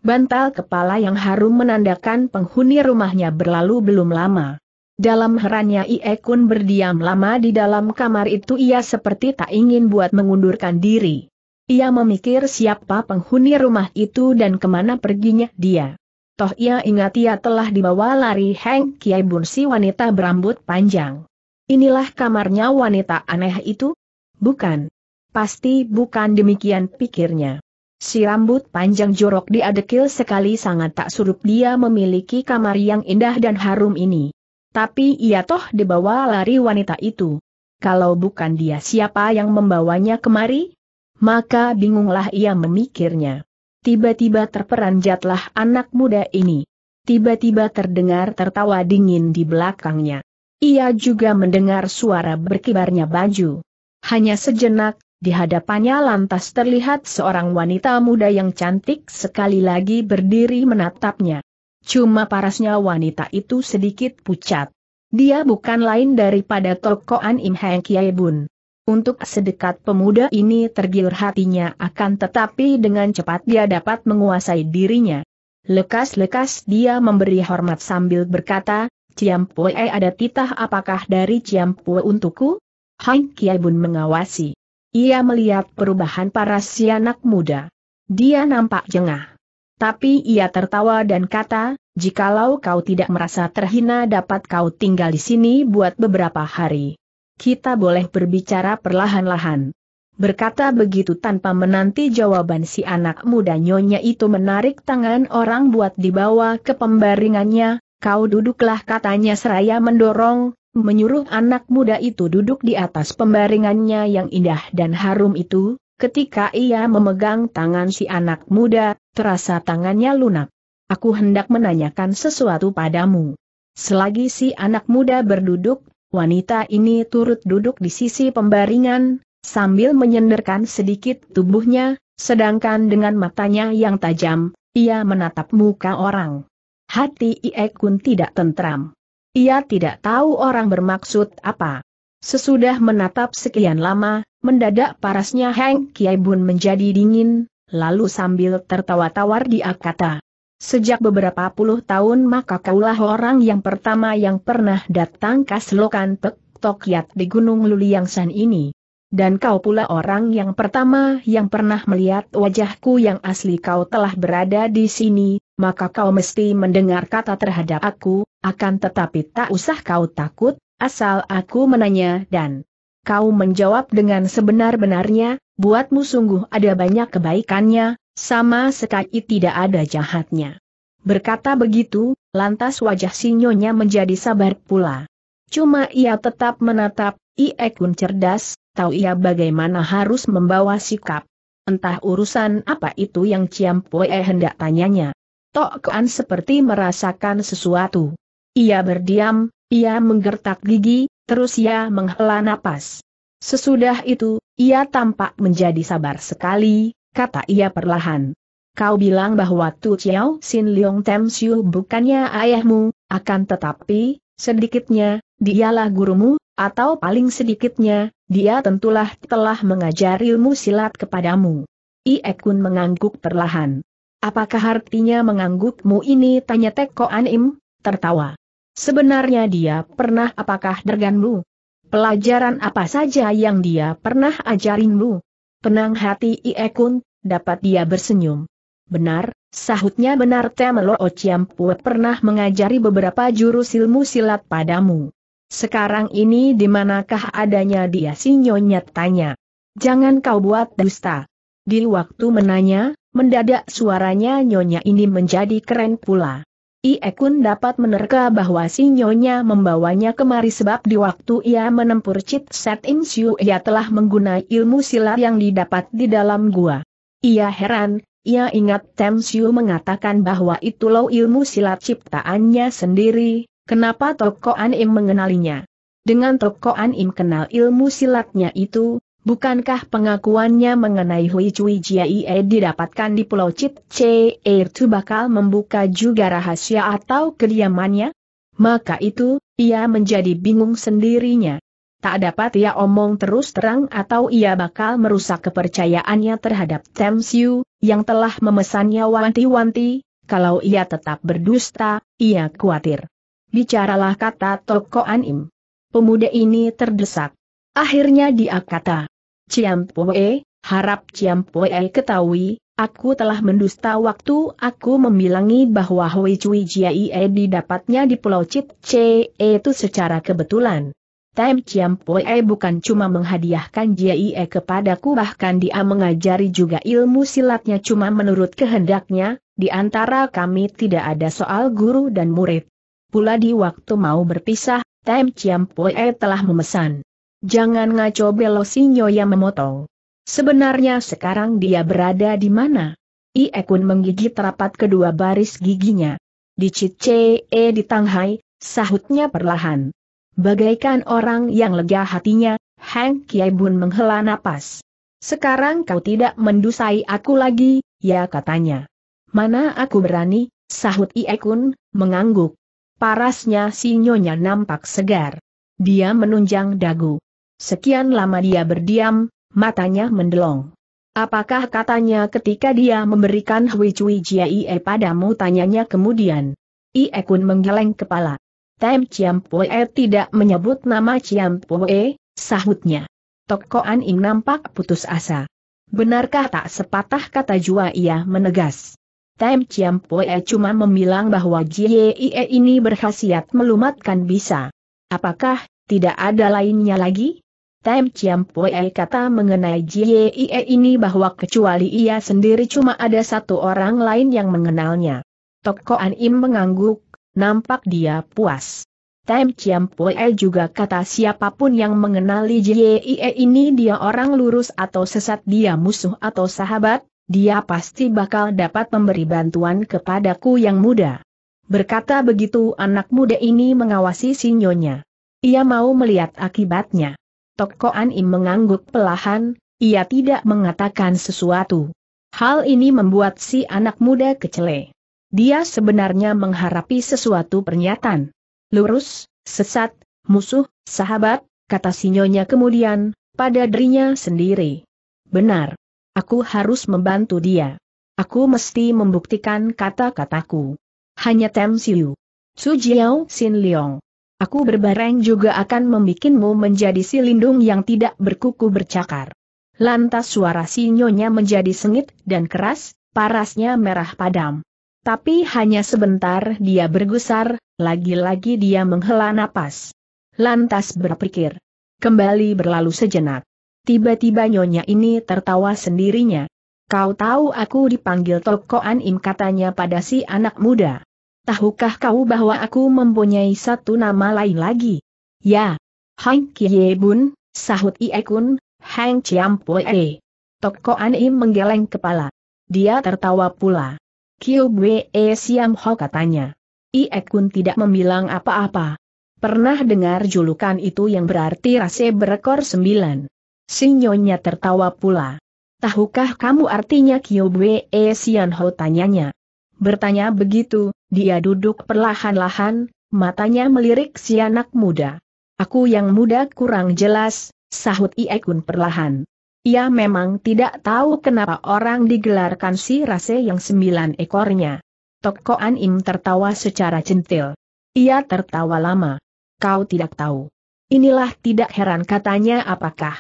bantal kepala yang harum menandakan penghuni rumahnya berlalu belum lama. Dalam herannya Ie Kun berdiam lama di dalam kamar itu ia seperti tak ingin buat mengundurkan diri. Ia memikir siapa penghuni rumah itu dan kemana perginya dia. Toh ia ingat ia telah dibawa lari Heng Kiai Bun wanita berambut panjang. Inilah kamarnya wanita aneh itu? Bukan. Pasti bukan demikian pikirnya. Si rambut panjang jorok diadekil sekali sangat tak surup dia memiliki kamar yang indah dan harum ini. Tapi ia toh dibawa lari wanita itu. Kalau bukan dia siapa yang membawanya kemari? Maka bingunglah ia memikirnya. Tiba-tiba terperanjatlah anak muda ini. Tiba-tiba terdengar tertawa dingin di belakangnya. Ia juga mendengar suara berkibarnya baju. Hanya sejenak, di hadapannya lantas terlihat seorang wanita muda yang cantik sekali lagi berdiri menatapnya. Cuma parasnya wanita itu sedikit pucat. Dia bukan lain daripada Tokoan Im Heng Kiai Bun. Untuk sedekat pemuda ini tergiur hatinya akan tetapi dengan cepat dia dapat menguasai dirinya. Lekas-lekas dia memberi hormat sambil berkata, Ciampue ada titah apakah dari Ciampue untukku? Heng Kiai Bun mengawasi. Ia melihat perubahan para si anak muda. Dia nampak jengah. Tapi ia tertawa dan kata, jikalau kau tidak merasa terhina dapat kau tinggal di sini buat beberapa hari. Kita boleh berbicara perlahan-lahan. Berkata begitu tanpa menanti jawaban si anak muda nyonya itu menarik tangan orang buat dibawa ke pembaringannya, kau duduklah katanya seraya mendorong, menyuruh anak muda itu duduk di atas pembaringannya yang indah dan harum itu, ketika ia memegang tangan si anak muda, terasa tangannya lunak. Aku hendak menanyakan sesuatu padamu. Selagi si anak muda berduduk, wanita ini turut duduk di sisi pembaringan, sambil menyenderkan sedikit tubuhnya, sedangkan dengan matanya yang tajam, ia menatap muka orang. Hati Iekun tidak tentram. Ia tidak tahu orang bermaksud apa. Sesudah menatap sekian lama, mendadak parasnya Heng Kiai Bun menjadi dingin, lalu sambil tertawa-tawar dia kata. Sejak beberapa puluh tahun maka kaulah orang yang pertama yang pernah datang ke selokan Pek Tokyat di Gunung Luliangsan ini. Dan kau pula orang yang pertama yang pernah melihat wajahku yang asli kau telah berada di sini, maka kau mesti mendengar kata terhadap aku, akan tetapi tak usah kau takut, asal aku menanya dan kau menjawab dengan sebenar-benarnya, buatmu sungguh ada banyak kebaikannya, sama sekali tidak ada jahatnya. Berkata begitu, lantas wajah sinyonya menjadi sabar pula. Cuma ia tetap menatap, Iekun cerdas, tahu ia bagaimana harus membawa sikap. Entah urusan apa itu yang Ciam Pue hendak tanyanya. Tok Kuan seperti merasakan sesuatu. Ia berdiam, ia menggertak gigi, terus ia menghela napas. Sesudah itu, ia tampak menjadi sabar sekali, kata ia perlahan. Kau bilang bahwa Tu Chiao Sin Leong Tem Siu bukannya ayahmu, akan tetapi, sedikitnya, dialah gurumu, atau paling sedikitnya, dia tentulah telah mengajar ilmu silat kepadamu. Iekun mengangguk perlahan. Apakah artinya menganggukmu ini tanya Teko Anim, tertawa. Sebenarnya dia pernah apakah derganmu? Pelajaran apa saja yang dia pernah ajarinmu? Tenang hati Iekun, dapat dia bersenyum. Benar, sahutnya benar Temelo Ociampu pernah mengajari beberapa jurus ilmu silat padamu. Sekarang ini di manakah adanya dia si Nyonya tanya. Jangan kau buat dusta. Di waktu menanya, mendadak suaranya Nyonya ini menjadi keren pula. Ie Kun dapat menerka bahwa si Nyonya membawanya kemari sebab di waktu ia menempur cit Set In Siu ia telah menggunakan ilmu silat yang didapat di dalam gua. Ia heran, ia ingat Tem Siu mengatakan bahwa itu lo ilmu silat ciptaannya sendiri, Kenapa Toko Anim mengenalinya? Dengan Toko Anim kenal ilmu silatnya itu, bukankah pengakuannya mengenai Hui Cui Jiaie didapatkan di Pulau Chit Che itu bakal membuka juga rahasia atau kediamannya? Maka itu, ia menjadi bingung sendirinya. Tak dapat ia omong terus terang atau ia bakal merusak kepercayaannya terhadap Temsiu, yang telah memesannya wanti-wanti, kalau ia tetap berdusta, ia khawatir bicaralah kata Toko Anim. Pemuda ini terdesak. Akhirnya dia kata, Ciampue, harap Ciampue ketahui, aku telah mendusta waktu aku membilangi bahwa Hui Cui Jiaie didapatnya di Pulau Cit C itu secara kebetulan. Tem Ciampue bukan cuma menghadiahkan Jiaie kepadaku bahkan dia mengajari juga ilmu silatnya cuma menurut kehendaknya, di antara kami tidak ada soal guru dan murid. Pula di waktu mau berpisah, Tem Chiam Poe telah memesan. Jangan ngaco sinyo yang memotong. Sebenarnya sekarang dia berada di mana? Ie Kun menggigit rapat kedua baris giginya. Di Cice E di Tanghai, sahutnya perlahan. Bagaikan orang yang lega hatinya, Hang Kiai Bun menghela napas. Sekarang kau tidak mendusai aku lagi, ya katanya. Mana aku berani, sahut Ie Kun, mengangguk. Parasnya si Nyonya nampak segar. Dia menunjang dagu. Sekian lama dia berdiam, matanya mendelong. Apakah katanya ketika dia memberikan Hui Cui Jiaie padamu tanyanya kemudian. Ie Kun menggeleng kepala. Tem Chiam Pue tidak menyebut nama Chiam Pue, sahutnya. Tok Ing nampak putus asa. Benarkah tak sepatah kata jua ia menegas. Time Chiam Poe cuma membilang bahwa Jie ini berkhasiat melumatkan bisa. Apakah, tidak ada lainnya lagi? Time Chiam Poe kata mengenai Jie ini bahwa kecuali ia sendiri cuma ada satu orang lain yang mengenalnya. Toko An Im mengangguk, nampak dia puas. Time Chiam Poe juga kata siapapun yang mengenali Jie ini dia orang lurus atau sesat dia musuh atau sahabat, dia pasti bakal dapat memberi bantuan kepadaku yang muda. Berkata begitu anak muda ini mengawasi sinyonya. Ia mau melihat akibatnya. Toko Im mengangguk pelahan, ia tidak mengatakan sesuatu. Hal ini membuat si anak muda kecele. Dia sebenarnya mengharapi sesuatu pernyataan. Lurus, sesat, musuh, sahabat, kata sinyonya kemudian, pada dirinya sendiri. Benar. Aku harus membantu dia. Aku mesti membuktikan kata-kataku. Hanya Tem Siu. Su Jiao Sin Leong. Aku berbareng juga akan membikinmu menjadi silindung yang tidak berkuku bercakar. Lantas suara si nyonya menjadi sengit dan keras, parasnya merah padam. Tapi hanya sebentar dia bergusar, lagi-lagi dia menghela napas. Lantas berpikir. Kembali berlalu sejenak. Tiba-tiba nyonya ini tertawa sendirinya. Kau tahu aku dipanggil Tokoan Im katanya pada si anak muda. Tahukah kau bahwa aku mempunyai satu nama lain lagi? Ya. Hang Kie Bun, sahut Ie Kun, Hang Chiam Poe. Tokoan Im menggeleng kepala. Dia tertawa pula. Kiu Bwe e Siam Ho katanya. Ie Kun tidak membilang apa-apa. Pernah dengar julukan itu yang berarti rase berekor sembilan. Sinyonya tertawa pula. Tahukah kamu artinya Kyobwe E Ho tanyanya. Bertanya begitu, dia duduk perlahan-lahan, matanya melirik si anak muda. Aku yang muda kurang jelas, sahut Iekun perlahan. Ia memang tidak tahu kenapa orang digelarkan si rase yang sembilan ekornya. Toko An tertawa secara centil. Ia tertawa lama. Kau tidak tahu. Inilah tidak heran katanya apakah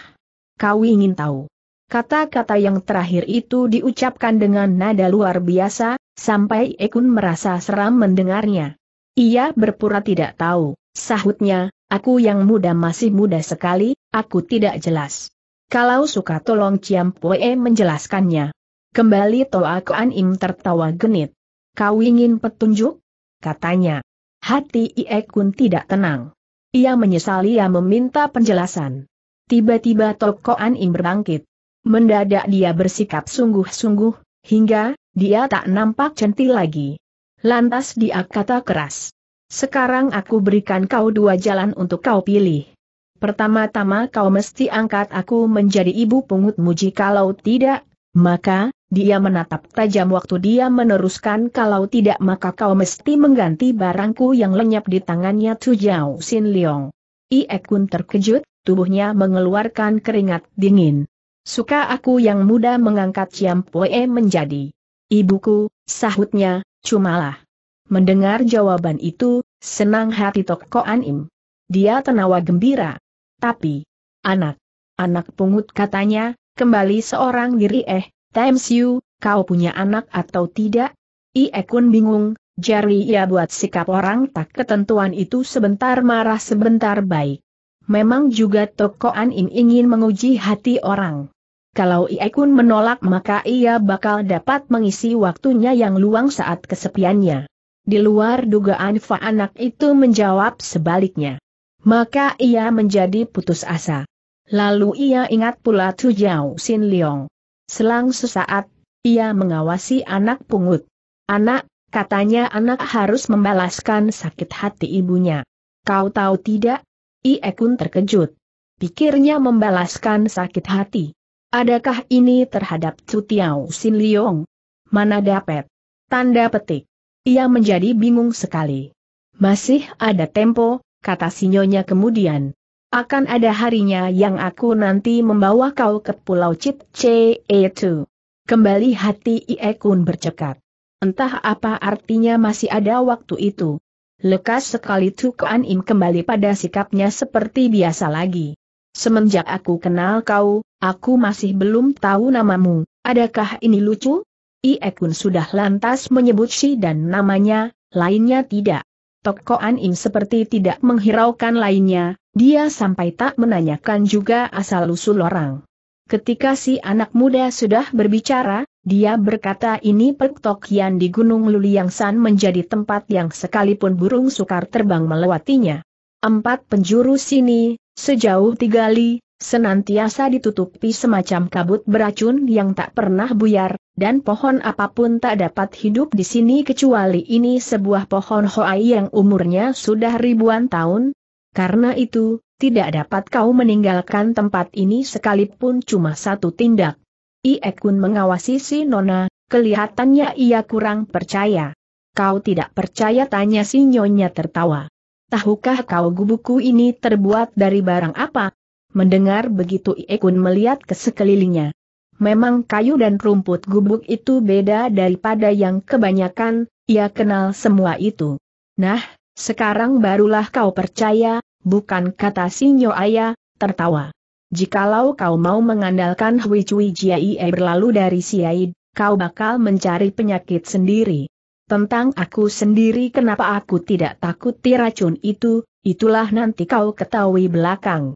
Kau ingin tahu? Kata-kata yang terakhir itu diucapkan dengan nada luar biasa, sampai Ekun merasa seram mendengarnya. Ia berpura tidak tahu, sahutnya, aku yang muda masih muda sekali, aku tidak jelas. Kalau suka tolong Ciam Pue menjelaskannya. Kembali Toa Koan Im tertawa genit. Kau ingin petunjuk? Katanya. Hati Iekun tidak tenang. Ia menyesali ia meminta penjelasan. Tiba-tiba Toko im berbangkit. Mendadak dia bersikap sungguh-sungguh, hingga, dia tak nampak centil lagi. Lantas dia kata keras. Sekarang aku berikan kau dua jalan untuk kau pilih. Pertama-tama kau mesti angkat aku menjadi ibu pungutmu jikalau tidak, maka, dia menatap tajam waktu dia meneruskan kalau tidak maka kau mesti mengganti barangku yang lenyap di tangannya Tujau Sin Leong. Iek terkejut, tubuhnya mengeluarkan keringat dingin. Suka aku yang muda mengangkat Ciam Poe menjadi ibuku, sahutnya, cumalah. Mendengar jawaban itu, senang hati Toko Anim. Dia tenawa gembira. Tapi, anak, anak pungut katanya, kembali seorang diri eh, Times you, kau punya anak atau tidak? Iekun bingung, jari ia buat sikap orang tak ketentuan itu sebentar marah sebentar baik. Memang juga Toko An Im ingin menguji hati orang. Kalau Ie Kun menolak maka ia bakal dapat mengisi waktunya yang luang saat kesepiannya. Di luar dugaan Fa anak itu menjawab sebaliknya. Maka ia menjadi putus asa. Lalu ia ingat pula tu Jiao Sin Leong. Selang sesaat, ia mengawasi anak pungut. Anak, katanya anak harus membalaskan sakit hati ibunya. Kau tahu tidak, Iekun terkejut. Pikirnya membalaskan sakit hati. Adakah ini terhadap Cutiao Sin Liong? Mana dapat? Tanda petik. Ia menjadi bingung sekali. Masih ada tempo, kata sinyonya kemudian. Akan ada harinya yang aku nanti membawa kau ke Pulau Chit Chee tuh. Kembali hati Iekun bercekat. Entah apa artinya masih ada waktu itu. Lekas sekali Tukuan Im kembali pada sikapnya seperti biasa lagi. Semenjak aku kenal kau, aku masih belum tahu namamu, adakah ini lucu? Iekun sudah lantas menyebut si dan namanya, lainnya tidak. Tokoan Im seperti tidak menghiraukan lainnya, dia sampai tak menanyakan juga asal-usul orang. Ketika si anak muda sudah berbicara, dia berkata ini pertokian di Gunung Luliangsan menjadi tempat yang sekalipun burung sukar terbang melewatinya. Empat penjuru sini, sejauh tiga li, senantiasa ditutupi semacam kabut beracun yang tak pernah buyar, dan pohon apapun tak dapat hidup di sini kecuali ini sebuah pohon hoai yang umurnya sudah ribuan tahun. Karena itu, tidak dapat kau meninggalkan tempat ini sekalipun cuma satu tindak. Ie mengawasi si Nona, kelihatannya ia kurang percaya. Kau tidak percaya tanya si Nyonya tertawa. Tahukah kau gubuku ini terbuat dari barang apa? Mendengar begitu Ie melihat ke sekelilingnya. Memang kayu dan rumput gubuk itu beda daripada yang kebanyakan, ia kenal semua itu. Nah, sekarang barulah kau percaya, bukan kata si ayah, tertawa. Jikalau kau mau mengandalkan Hui Jiai berlalu dari Siaid, kau bakal mencari penyakit sendiri. Tentang aku sendiri kenapa aku tidak takut tiracun itu, itulah nanti kau ketahui belakang.